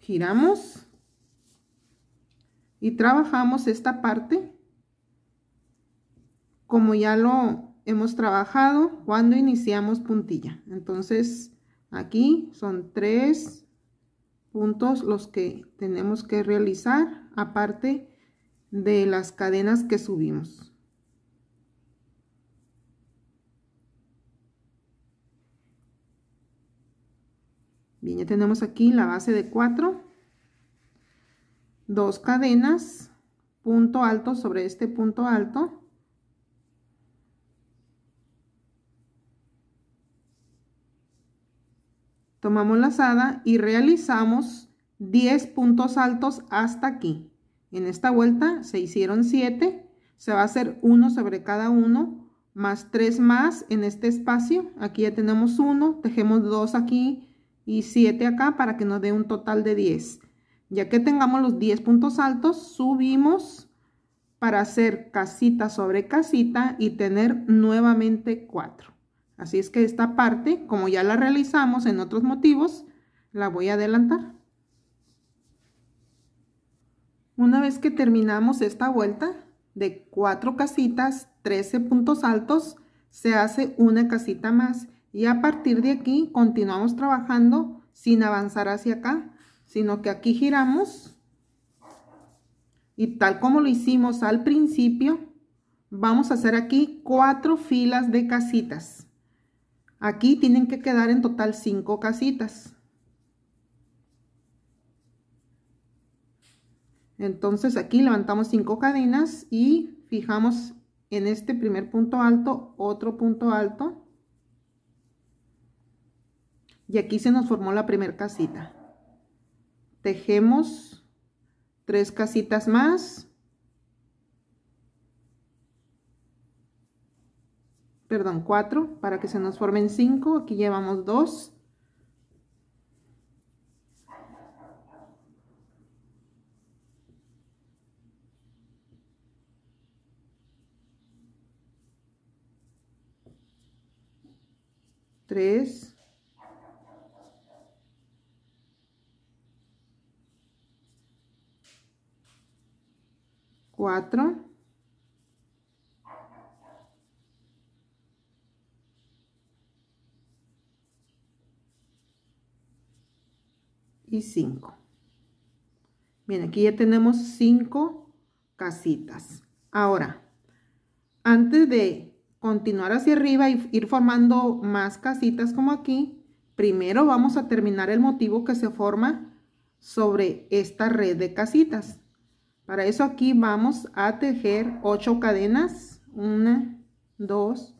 [SPEAKER 1] giramos y trabajamos esta parte como ya lo hemos trabajado cuando iniciamos puntilla. Entonces, aquí son tres puntos los que tenemos que realizar, aparte de las cadenas que subimos. Bien, ya tenemos aquí la base de 4, dos cadenas, punto alto sobre este punto alto, tomamos la lazada y realizamos 10 puntos altos hasta aquí. En esta vuelta se hicieron 7, se va a hacer uno sobre cada uno, más 3 más en este espacio. Aquí ya tenemos 1, tejemos 2 aquí y 7 acá para que nos dé un total de 10. Ya que tengamos los 10 puntos altos, subimos para hacer casita sobre casita y tener nuevamente 4. Así es que esta parte, como ya la realizamos en otros motivos, la voy a adelantar. Una vez que terminamos esta vuelta de cuatro casitas, 13 puntos altos, se hace una casita más. Y a partir de aquí continuamos trabajando sin avanzar hacia acá, sino que aquí giramos. Y tal como lo hicimos al principio, vamos a hacer aquí cuatro filas de casitas. Aquí tienen que quedar en total 5 casitas. Entonces aquí levantamos cinco cadenas y fijamos en este primer punto alto otro punto alto. Y aquí se nos formó la primera casita. Tejemos tres casitas más perdón, 4 para que se nos formen 5. Aquí llevamos 2. Tres. Cuatro. y 5. Bien, aquí ya tenemos 5 casitas. Ahora, antes de continuar hacia arriba y ir formando más casitas como aquí, primero vamos a terminar el motivo que se forma sobre esta red de casitas. Para eso aquí vamos a tejer 8 cadenas. 1, 2,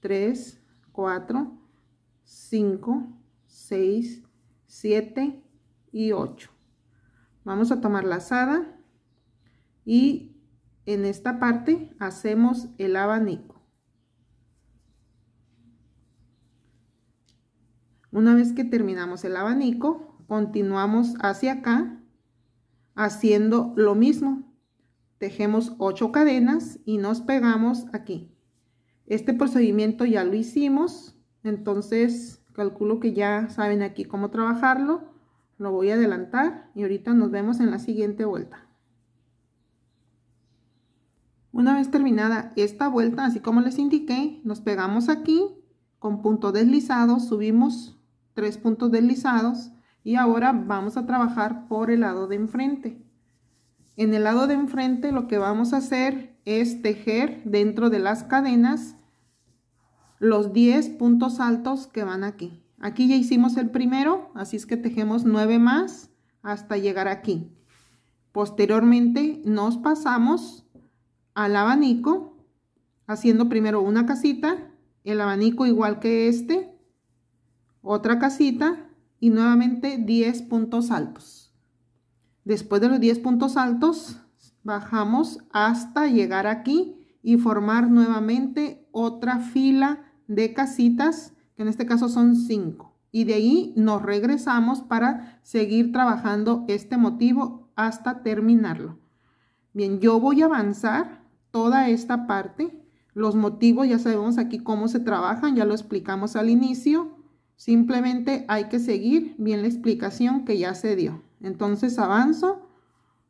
[SPEAKER 1] 3, 4, 5, 6, 7, y 8 vamos a tomar la lazada y en esta parte hacemos el abanico una vez que terminamos el abanico continuamos hacia acá haciendo lo mismo tejemos 8 cadenas y nos pegamos aquí este procedimiento ya lo hicimos entonces calculo que ya saben aquí cómo trabajarlo lo voy a adelantar y ahorita nos vemos en la siguiente vuelta. Una vez terminada esta vuelta, así como les indiqué, nos pegamos aquí con punto deslizado, subimos tres puntos deslizados y ahora vamos a trabajar por el lado de enfrente. En el lado de enfrente lo que vamos a hacer es tejer dentro de las cadenas los 10 puntos altos que van aquí. Aquí ya hicimos el primero, así es que tejemos 9 más hasta llegar aquí. Posteriormente nos pasamos al abanico, haciendo primero una casita, el abanico igual que este, otra casita y nuevamente 10 puntos altos. Después de los 10 puntos altos, bajamos hasta llegar aquí y formar nuevamente otra fila de casitas que en este caso son 5. Y de ahí nos regresamos para seguir trabajando este motivo hasta terminarlo. Bien, yo voy a avanzar toda esta parte. Los motivos ya sabemos aquí cómo se trabajan, ya lo explicamos al inicio. Simplemente hay que seguir bien la explicación que ya se dio. Entonces avanzo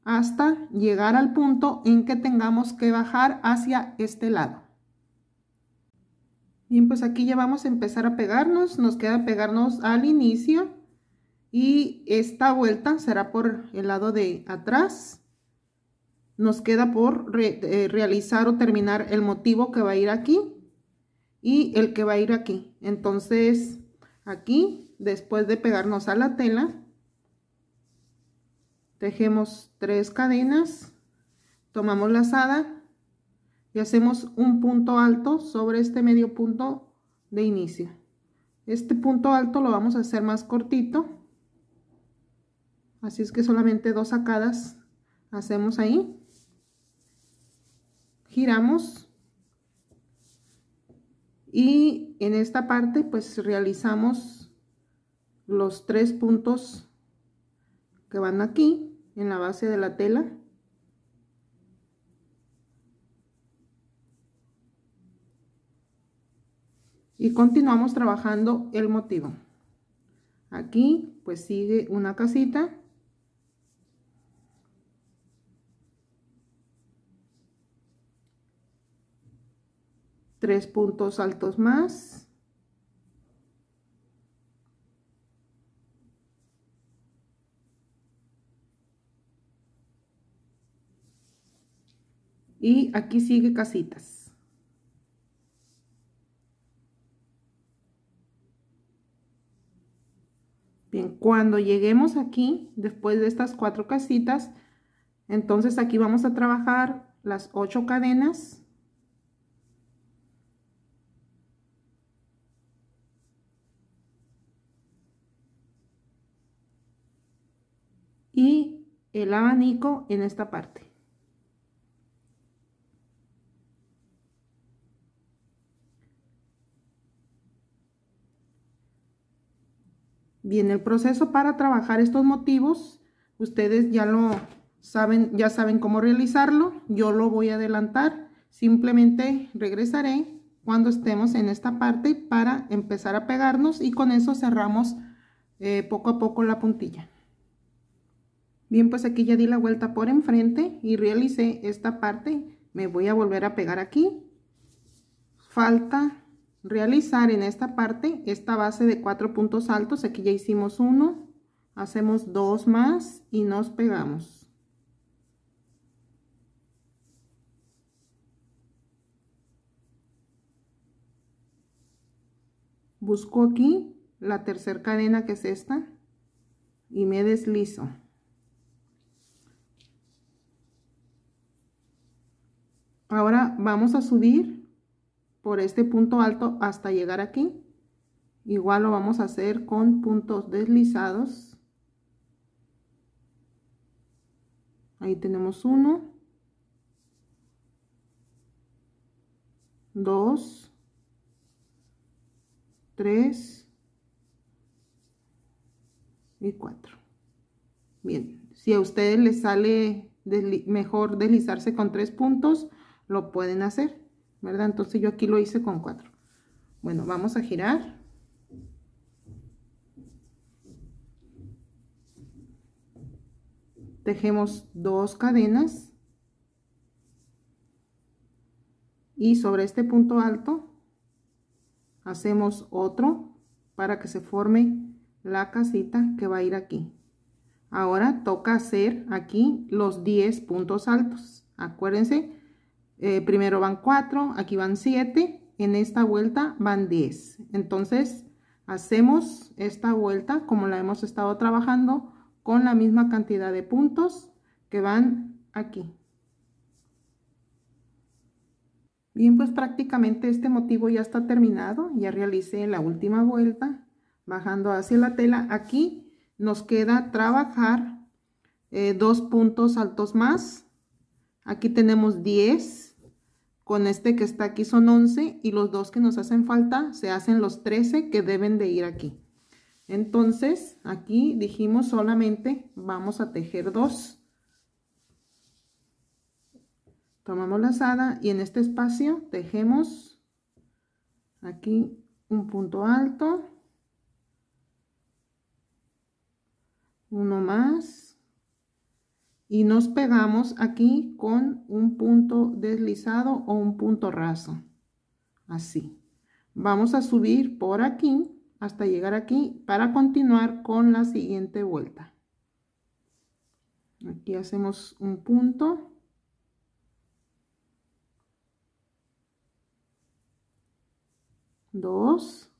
[SPEAKER 1] hasta llegar al punto en que tengamos que bajar hacia este lado. Bien, pues aquí ya vamos a empezar a pegarnos. Nos queda pegarnos al inicio. Y esta vuelta será por el lado de atrás. Nos queda por eh, realizar o terminar el motivo que va a ir aquí. Y el que va a ir aquí. Entonces, aquí, después de pegarnos a la tela, tejemos tres cadenas, tomamos la lazada y hacemos un punto alto sobre este medio punto de inicio. Este punto alto lo vamos a hacer más cortito. Así es que solamente dos sacadas hacemos ahí. Giramos. Y en esta parte pues realizamos los tres puntos que van aquí en la base de la tela y continuamos trabajando el motivo aquí pues sigue una casita tres puntos altos más y aquí sigue casitas Cuando lleguemos aquí, después de estas cuatro casitas, entonces aquí vamos a trabajar las ocho cadenas. Y el abanico en esta parte. Y en el proceso para trabajar estos motivos, ustedes ya lo saben, ya saben cómo realizarlo. Yo lo voy a adelantar. Simplemente regresaré cuando estemos en esta parte para empezar a pegarnos y con eso cerramos eh, poco a poco la puntilla. Bien, pues aquí ya di la vuelta por enfrente y realicé esta parte. Me voy a volver a pegar aquí. Falta realizar en esta parte esta base de cuatro puntos altos aquí ya hicimos uno hacemos dos más y nos pegamos busco aquí la tercera cadena que es esta y me deslizo ahora vamos a subir por este punto alto hasta llegar aquí. Igual lo vamos a hacer con puntos deslizados. Ahí tenemos uno. Dos. Tres. Y cuatro. Bien, si a ustedes les sale mejor deslizarse con tres puntos, lo pueden hacer. ¿verdad? Entonces yo aquí lo hice con cuatro. Bueno, vamos a girar. Tejemos dos cadenas. Y sobre este punto alto hacemos otro para que se forme la casita que va a ir aquí. Ahora toca hacer aquí los 10 puntos altos. Acuérdense eh, primero van 4, aquí van 7, en esta vuelta van 10. Entonces hacemos esta vuelta como la hemos estado trabajando con la misma cantidad de puntos que van aquí. Bien, pues prácticamente este motivo ya está terminado, ya realicé la última vuelta, bajando hacia la tela. Aquí nos queda trabajar eh, dos puntos altos más. Aquí tenemos 10 con este que está aquí son 11 y los dos que nos hacen falta se hacen los 13 que deben de ir aquí. Entonces aquí dijimos solamente vamos a tejer dos. Tomamos la lazada y en este espacio tejemos aquí un punto alto, uno más, y nos pegamos aquí con un punto deslizado o un punto raso así vamos a subir por aquí hasta llegar aquí para continuar con la siguiente vuelta aquí hacemos un punto dos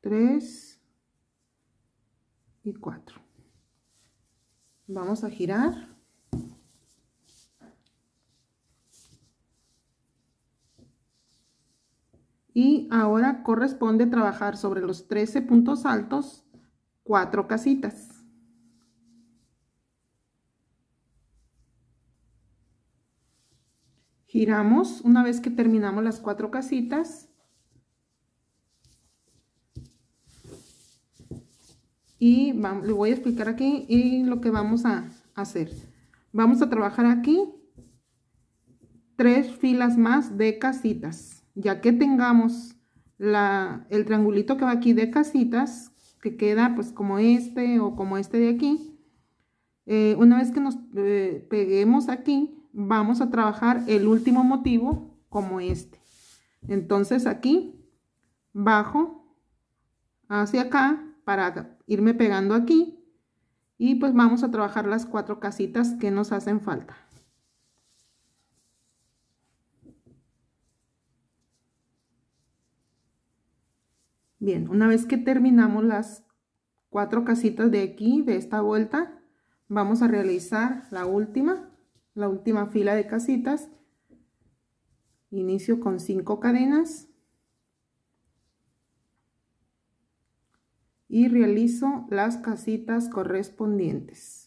[SPEAKER 1] tres 4 vamos a girar y ahora corresponde trabajar sobre los 13 puntos altos cuatro casitas giramos una vez que terminamos las cuatro casitas y le voy a explicar aquí y lo que vamos a hacer. Vamos a trabajar aquí tres filas más de casitas. Ya que tengamos la, el triangulito que va aquí de casitas, que queda pues como este o como este de aquí, eh, una vez que nos eh, peguemos aquí, vamos a trabajar el último motivo como este. Entonces aquí, bajo, hacia acá, para irme pegando aquí y pues vamos a trabajar las cuatro casitas que nos hacen falta. Bien, una vez que terminamos las cuatro casitas de aquí, de esta vuelta, vamos a realizar la última, la última fila de casitas. Inicio con cinco cadenas y realizo las casitas correspondientes.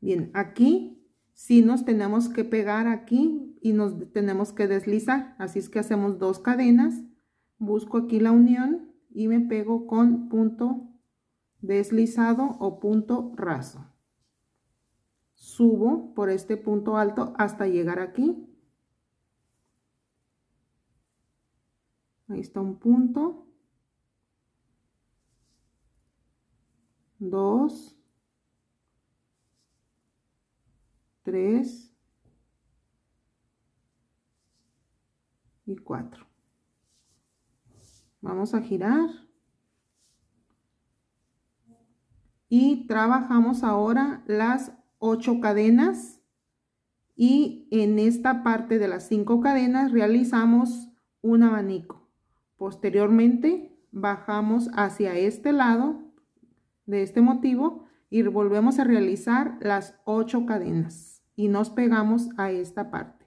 [SPEAKER 1] Bien, aquí sí nos tenemos que pegar aquí y nos tenemos que deslizar. Así es que hacemos dos cadenas busco aquí la unión y me pego con punto deslizado o punto raso subo por este punto alto hasta llegar aquí ahí está un punto dos tres y cuatro Vamos a girar. Y trabajamos ahora las ocho cadenas. Y en esta parte de las cinco cadenas realizamos un abanico. Posteriormente bajamos hacia este lado de este motivo y volvemos a realizar las ocho cadenas y nos pegamos a esta parte.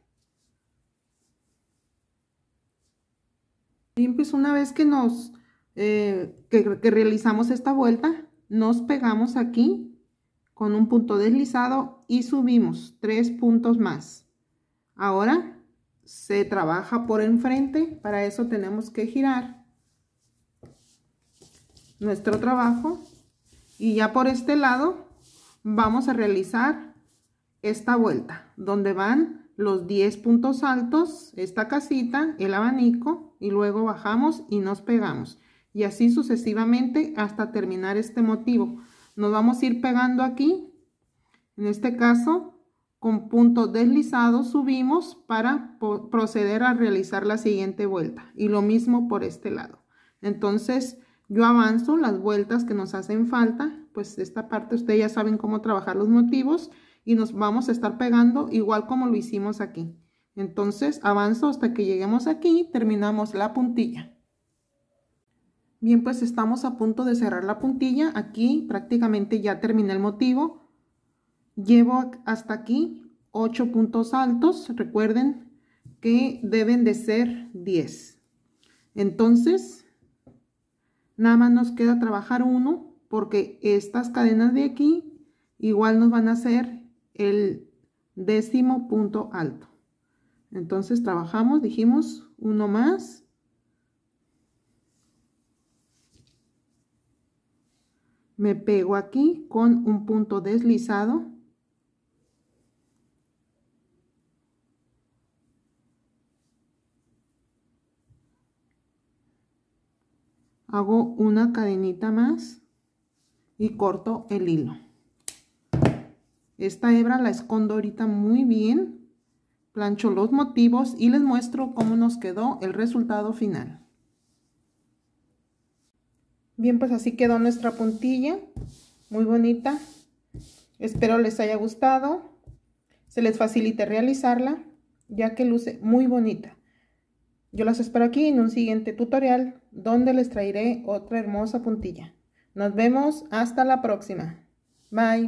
[SPEAKER 1] Pues una vez que nos, eh, que realizamos esta vuelta, nos pegamos aquí con un punto deslizado y subimos tres puntos más. Ahora se trabaja por enfrente, para eso tenemos que girar nuestro trabajo y ya por este lado vamos a realizar esta vuelta, donde van los 10 puntos altos, esta casita, el abanico, y luego bajamos y nos pegamos. Y así sucesivamente hasta terminar este motivo. Nos vamos a ir pegando aquí, en este caso, con punto deslizado subimos para proceder a realizar la siguiente vuelta. Y lo mismo por este lado. Entonces, yo avanzo las vueltas que nos hacen falta, pues esta parte ustedes ya saben cómo trabajar los motivos y nos vamos a estar pegando igual como lo hicimos aquí. Entonces avanzo hasta que lleguemos aquí, terminamos la puntilla. Bien, pues estamos a punto de cerrar la puntilla. Aquí prácticamente ya terminé el motivo. Llevo hasta aquí 8 puntos altos. Recuerden que deben de ser 10. Entonces, nada más nos queda trabajar uno porque estas cadenas de aquí igual nos van a hacer el décimo punto alto. Entonces trabajamos, dijimos, uno más. Me pego aquí con un punto deslizado. Hago una cadenita más y corto el hilo. Esta hebra la escondo ahorita muy bien plancho los motivos y les muestro cómo nos quedó el resultado final. Bien, pues así quedó nuestra puntilla, muy bonita. Espero les haya gustado, se les facilite realizarla, ya que luce muy bonita. Yo las espero aquí en un siguiente tutorial, donde les traeré otra hermosa puntilla. Nos vemos hasta la próxima. Bye.